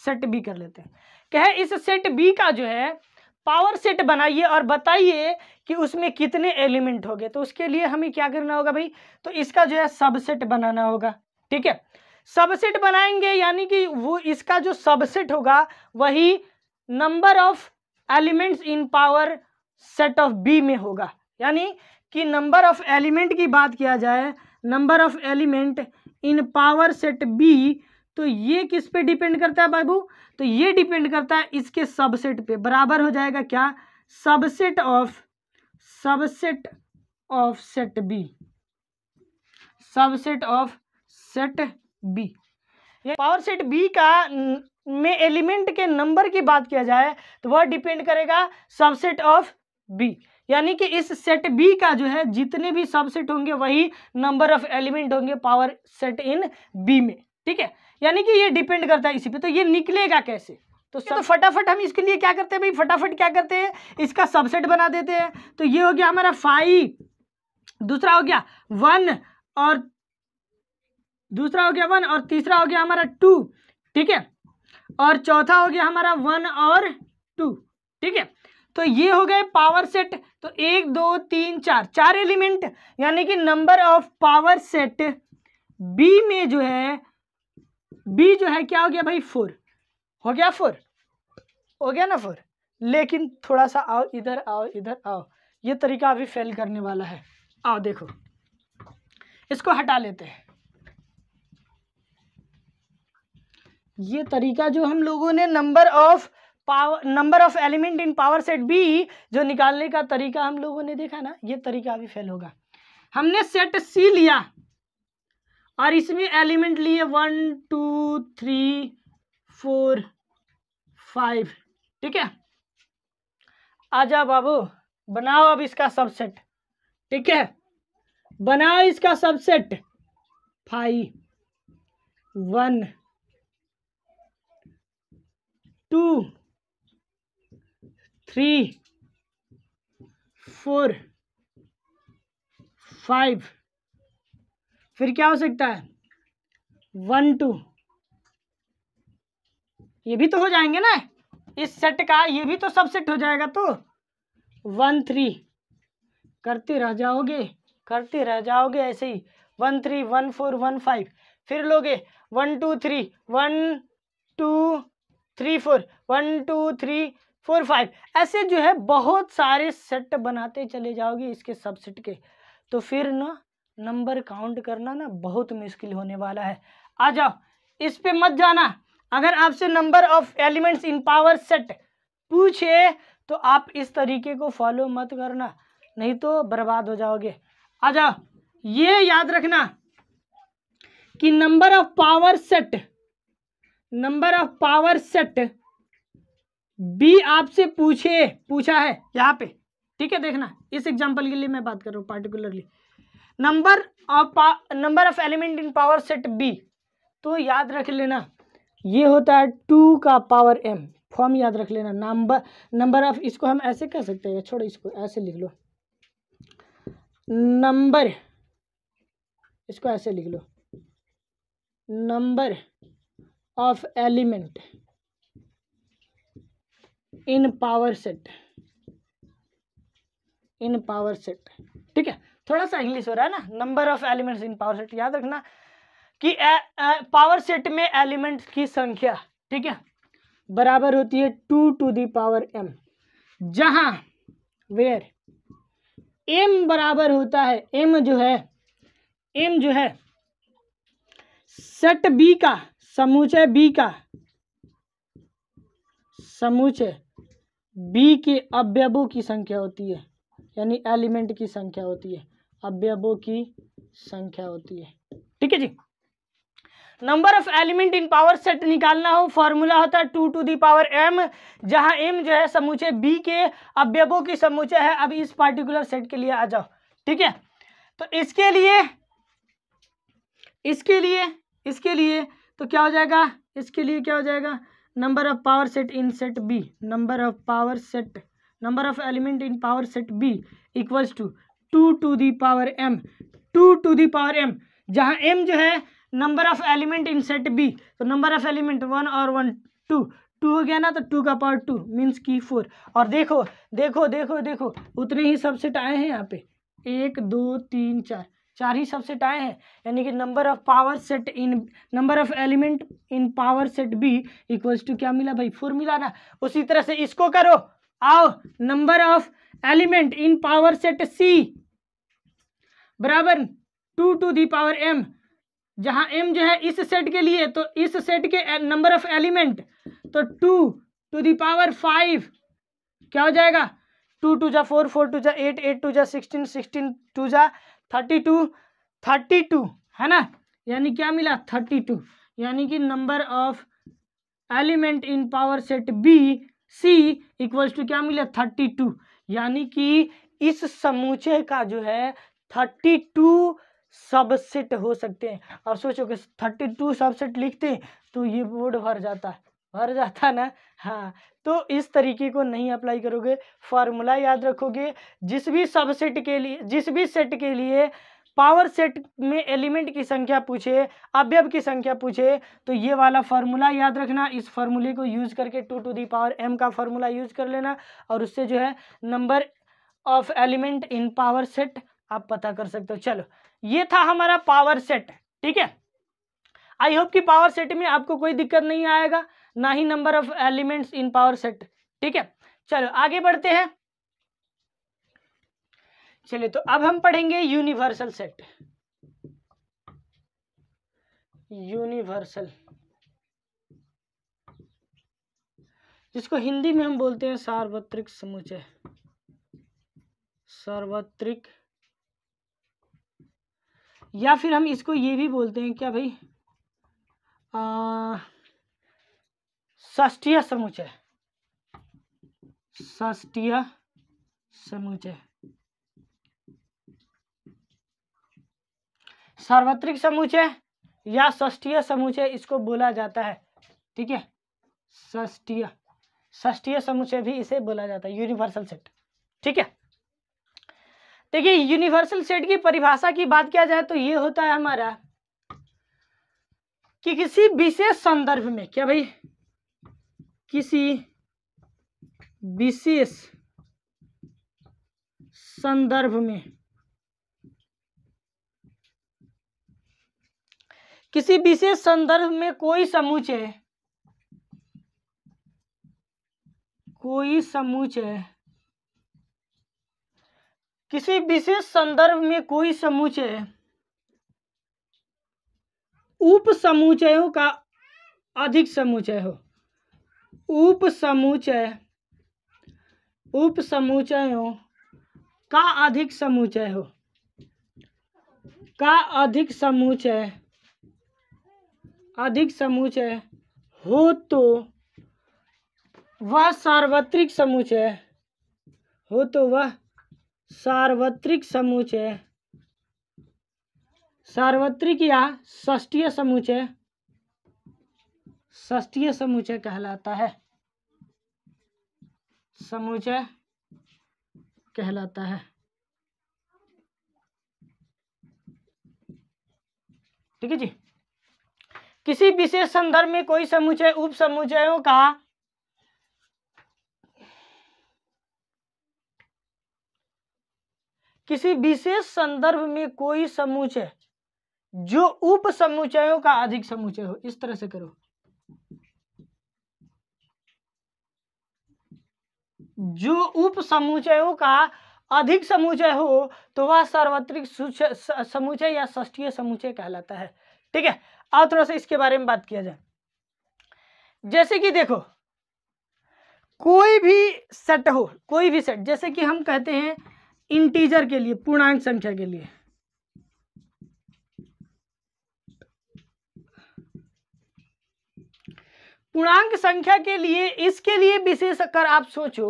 सेट बी कर लेते हैं क्या है इस सेट बी का जो है पावर सेट बनाइए और बताइए कि उसमें कितने एलिमेंट हो गए तो उसके लिए हमें क्या करना होगा भाई तो इसका जो है सबसेट बनाना होगा ठीक है सबसेट बनाएंगे यानी कि वो इसका जो सबसेट होगा वही number of elements in power set of B में होगा यानी कि नंबर ऑफ एलिमेंट की बात किया जाए number of element in power set B तो ये किस पे डिपेंड करता है बाबू तो ये डिपेंड करता है इसके सबसेट पे बराबर हो जाएगा क्या subset of subset of set B subset of set B power set B का में एलिमेंट के नंबर की बात किया जाए तो वह डिपेंड करेगा सबसेट ऑफ बी यानी कि इस सेट बी का जो है जितने भी सबसेट होंगे वही नंबर ऑफ एलिमेंट होंगे पावर सेट इन बी में ठीक है यानी कि ये डिपेंड करता है इसी पे तो ये निकलेगा कैसे तो सब तो फटाफट हम इसके लिए क्या करते हैं भाई फटाफट क्या करते हैं इसका सबसेट बना देते हैं तो ये हो गया हमारा फाइव दूसरा हो गया वन और दूसरा हो गया वन और तीसरा हो गया हमारा टू ठीक है और चौथा हो गया हमारा वन और टू ठीक है तो ये हो गए पावर सेट तो एक दो तीन चार चार एलिमेंट यानी कि number of power set B में जो है बी जो है क्या हो गया भाई फोर हो गया फोर हो गया ना फोर लेकिन थोड़ा सा आओ इधर आओ इधर आओ ये तरीका अभी फेल करने वाला है आओ देखो इसको हटा लेते हैं ये तरीका जो हम लोगों ने number of power number of element in power set B जो निकालने का तरीका हम लोगों ने देखा ना ये तरीका भी फेल होगा हमने सेट सी लिया और इसमें एलिमेंट लिए one two three four five ठीक है आजा बाबू बनाओ अब इसका सबसेट ठीक है बनाओ इसका subset five one two three four five फिर क्या हो सकता है वन टू ये भी तो हो जाएंगे ना इस सेट का ये भी तो सब सेट हो जाएगा तो वन थ्री करते रह जाओगे करते रह जाओगे ऐसे ही one three one four one five फिर लोगे one two three one two three four one two three four five ऐसे जो है बहुत सारे सेट बनाते चले जाओगे इसके सबसेट के तो फिर ना नंबर काउंट करना ना बहुत मुश्किल होने वाला है आ जाओ इस पे मत जाना अगर आपसे number of elements in power set पूछे तो आप इस तरीके को फॉलो मत करना नहीं तो बर्बाद हो जाओगे आ जाओ ये याद रखना कि number of power set number of power set B आपसे पूछे पूछा है यहाँ पे ठीक है देखना इस एग्जाम्पल के लिए मैं बात कर रहा हूँ particularly number of number of element in power set B तो याद रख लेना ये होता है टू का पावर एम फॉर्म याद रख लेना नंबर नंबर ऑफ इसको हम ऐसे कह सकते हैं छोड़ो इसको ऐसे लिख लो नंबर इसको ऐसे लिख लो number of element in power set in power set ठीक है थोड़ा सा इंग्लिश हो रहा है ना number of elements in power set याद रखना कि पावर सेट में एलिमेंट की संख्या ठीक है बराबर होती है two to the power M जहां वेयर एम बराबर होता है एम जो है एम जो है सेट बी का समूचे बी का समूचे बी के अवयवों की संख्या होती है यानी एलिमेंट की संख्या होती है अवयवों की संख्या होती है ठीक है जी number of element in power set निकालना हो फॉर्मूला होता है two to the power M जहां एम जो है समूचे बी के अवयवों की समूचे है अब इस पार्टिकुलर सेट के लिए आ जाओ ठीक है तो इसके लिए इसके लिए इसके लिए तो क्या हो जाएगा इसके लिए क्या हो जाएगा number of power set in set B number of power set number of element in power set B equals to two to the power M two to the power M जहाँ एम जो है number of element in set B तो number of element one और one two two हो गया ना तो two का पावर टू मीन्स की फोर और देखो देखो देखो देखो उतने ही सबसेट आए हैं यहाँ पे एक दो तीन चार चार ही सबसेट आए हैं यानी कि number of power set in number of element in power set B equals to क्या मिला भाई फोर मिला ना उसी तरह से इसको करो आओ number of element in power set C बराबर two to the power M जहां एम जो है इस सेट के लिए तो इस सेट के नंबर ऑफ एलिमेंट तो two to the power five क्या हो जाएगा टू टू जा फोर फोर टू जा एट एट टू जा सिक्सटीन सिक्सटीन टू जा थर्टी टू थर्टी टू है ना यानी क्या मिला थर्टी टू यानी कि number of element in power set B C equals to क्या मिला थर्टी टू यानी कि इस समूचे का जो है थर्टी टू सबसेट हो सकते हैं अब सोचो कि थर्टी टू सबसेट लिखते हैं तो ये बोर्ड भर जाता है भर जाता ना हाँ तो इस तरीके को नहीं अप्लाई करोगे फार्मूला याद रखोगे जिस भी सबसेट के लिए जिस भी सेट के लिए पावर सेट में एलिमेंट की संख्या पूछे अवयव की संख्या पूछे तो ये वाला फार्मूला याद रखना इस फार्मूले को यूज करके two to the power M का फार्मूला यूज कर लेना और उससे जो है number of element in power set आप पता कर सकते हो चलो ये था हमारा पावर सेट ठीक है आई होप कि पावर सेट में आपको कोई दिक्कत नहीं आएगा ना ही number of elements in power set ठीक है चलो आगे बढ़ते हैं चलिए तो अब हम पढ़ेंगे यूनिवर्सल सेट यूनिवर्सल जिसको हिंदी में हम बोलते हैं सार्वत्रिक समुचय सार्वत्रिक या फिर हम इसको ये भी बोलते हैं क्या भाई आ, ष्टीय समुचय षष्टीय समुचय सार्वत्रिक समुचय या ष्टीय समुचय इसको बोला जाता है ठीक है ष्टीय ष्टीय समुचय भी इसे बोला जाता है यूनिवर्सल सेट ठीक है देखिए यूनिवर्सल सेट की परिभाषा की बात किया जाए तो ये होता है हमारा कि किसी विशेष संदर्भ में क्या भाई किसी विशेष संदर्भ में किसी विशेष संदर्भ में कोई है कोई है किसी विशेष संदर्भ में कोई है उप समूचयों का अधिक समूचय हो उप उप उपसमुचयों का अधिक समुचय हो का अधिक समुचय अधिक समुचय हो तो वह सार्वत्रिक समुचय हो तो वह सार्वत्रिक समुचय सार्वत्रिक या ष्टीय समुचय ष्टीय समुचय कहलाता है समुचय कहलाता है ठीक है जी किसी विशेष संदर्भ में कोई समुचय उप समुचयों का किसी विशेष संदर्भ में कोई समुचय जो उप समुचयों का अधिक समुचय हो इस तरह से करो जो उप समुचयों का अधिक समुचय हो तो वह सार्वत्रिक समुचय या ष्टीय समुचय कहलाता है ठीक है और थोड़ा सा इसके बारे में बात किया जाए जैसे कि देखो कोई भी सेट हो कोई भी सेट जैसे कि हम कहते हैं इंटीजर के लिए पूर्णांक संख्या के लिए पूर्णांक संख्या के लिए इसके लिए विशेष अगर आप सोचो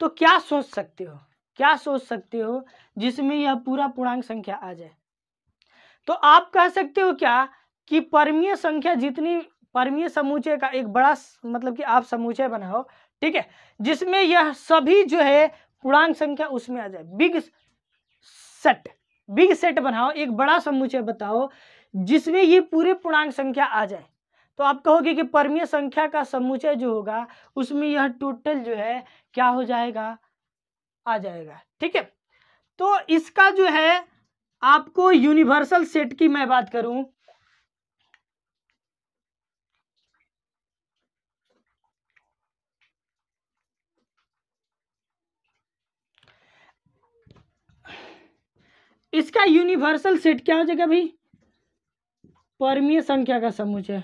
तो क्या सोच सकते हो क्या सोच सकते हो जिसमें यह पूरा पूर्णांक संख्या आ जाए तो आप कह सकते हो क्या कि परमीय संख्या जितनी परमीय समूचे का एक बड़ा मतलब कि आप समूचे बनाओ ठीक है जिसमें यह सभी जो है पूर्णांक संख्या उसमें आ जाए बिग सेट बिग सेट बनाओ एक बड़ा समूचे बताओ जिसमें ये पूरे पूर्णांक संख्या आ जाए तो आप कहोगे कि परमीय संख्या का समुचय जो होगा उसमें यह टोटल जो है क्या हो जाएगा आ जाएगा ठीक है तो इसका जो है आपको यूनिवर्सल सेट की मैं बात करूं इसका यूनिवर्सल सेट क्या हो जाएगा भाई परमीय संख्या का समुचय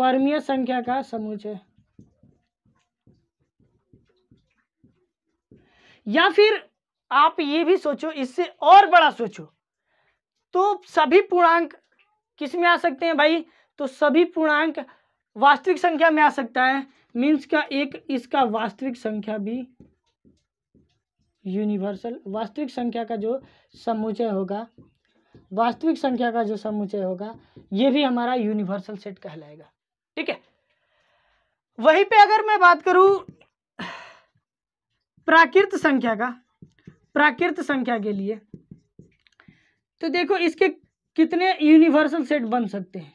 परमीय संख्या का है या फिर आप ये भी सोचो इससे और बड़ा सोचो तो सभी पूर्णांक किस में आ सकते हैं भाई तो सभी पूर्णांक वास्तविक संख्या में आ सकता है मीन्स का एक इसका वास्तविक संख्या भी यूनिवर्सल वास्तविक संख्या का जो समुचय होगा वास्तविक संख्या का जो समुचय होगा ये भी हमारा यूनिवर्सल सेट कहलाएगा वहीं पे अगर मैं बात करूं प्राकृत संख्या का प्राकृत संख्या के लिए तो देखो इसके कितने यूनिवर्सल सेट बन सकते हैं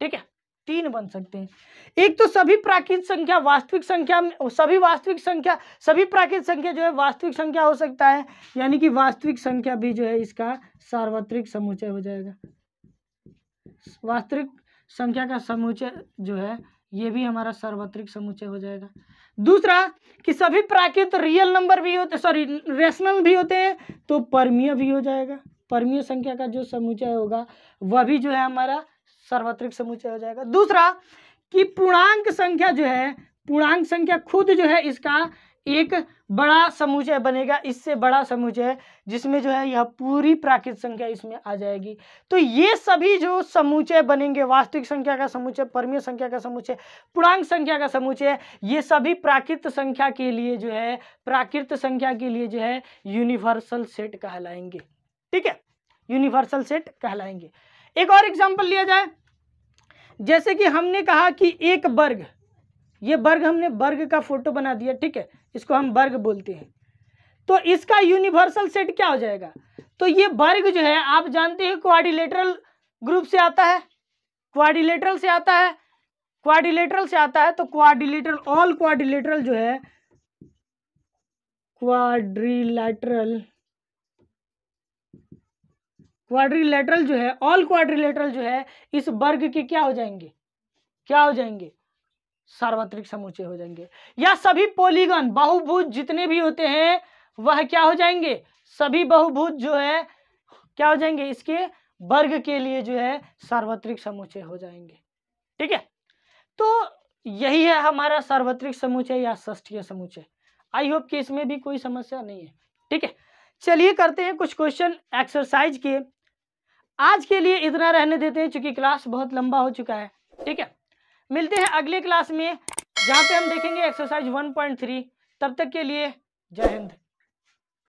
ठीक है तीन बन सकते हैं एक तो सभी प्राकृत संख्या वास्तविक संख्या सभी वास्तविक संख्या सभी प्राकृत संख्या जो है वास्तविक संख्या हो सकता है यानी कि वास्तविक संख्या भी जो है इसका सार्वत्रिक समुचय हो जाएगा वास्तविक संख्या का समुचय जो है ये भी हमारा सार्वत्रिक समुच्चय हो जाएगा दूसरा कि सभी प्राकृत रियल नंबर भी होते सॉरी रेशनल भी होते हैं तो परमीय भी हो जाएगा परमीय संख्या का जो समुच्चय होगा वह भी जो है हमारा सार्वत्रिक समुच्चय हो जाएगा दूसरा कि पूर्णांक संख्या जो है पूर्णांक संख्या खुद जो है इसका एक बड़ा समुचय बनेगा इससे बड़ा समुचय जिसमें जो है यह पूरी प्राकृत संख्या इसमें आ जाएगी तो ये सभी जो समूचे बनेंगे वास्तविक संख्या का समूचे परमीय संख्या का समूचे पूर्णांक संख्या का समूचे ये सभी प्राकृत संख्या के लिए जो है प्राकृत संख्या के लिए जो है यूनिवर्सल सेट कहलाएंगे ठीक है यूनिवर्सल सेट कहलाएंगे एक और एग्जाम्पल लिया जाए जैसे कि हमने कहा कि एक वर्ग ये वर्ग हमने वर्ग का फोटो बना दिया ठीक है इसको हम वर्ग बोलते हैं तो इसका यूनिवर्सल सेट क्या हो जाएगा तो ये वर्ग जो है आप जानते हैं क्वारिलेटरल ग्रुप से आता है क्वारिलेटरल से आता है क्वारिलेटरल से आता है तो क्वारिलेटरल ऑल क्वारिलेटरल जो है क्वाड्रिलेटरल क्वाड्रिलेटरल जो है ऑल क्वाड्रिलेटरल जो है इस वर्ग के क्या हो जाएंगे क्या हो जाएंगे सार्वत्रिक समुच्चय हो जाएंगे या सभी पोलीगन बहुभुज जितने भी होते हैं वह क्या हो जाएंगे सभी बहुभुज जो है क्या हो जाएंगे इसके वर्ग के लिए जो है सार्वत्रिक समुच्चय हो जाएंगे ठीक है तो यही है हमारा सार्वत्रिक समुच्चय या ष्ठीय समुच्चय आई होप कि इसमें भी कोई समस्या नहीं है ठीक है चलिए करते हैं कुछ क्वेश्चन एक्सरसाइज के आज के लिए इतना रहने देते हैं चूंकि क्लास बहुत लंबा हो चुका है ठीक है मिलते हैं अगले क्लास में जहाँ पे हम देखेंगे एक्सरसाइज 1.3 तब तक के लिए जय हिंद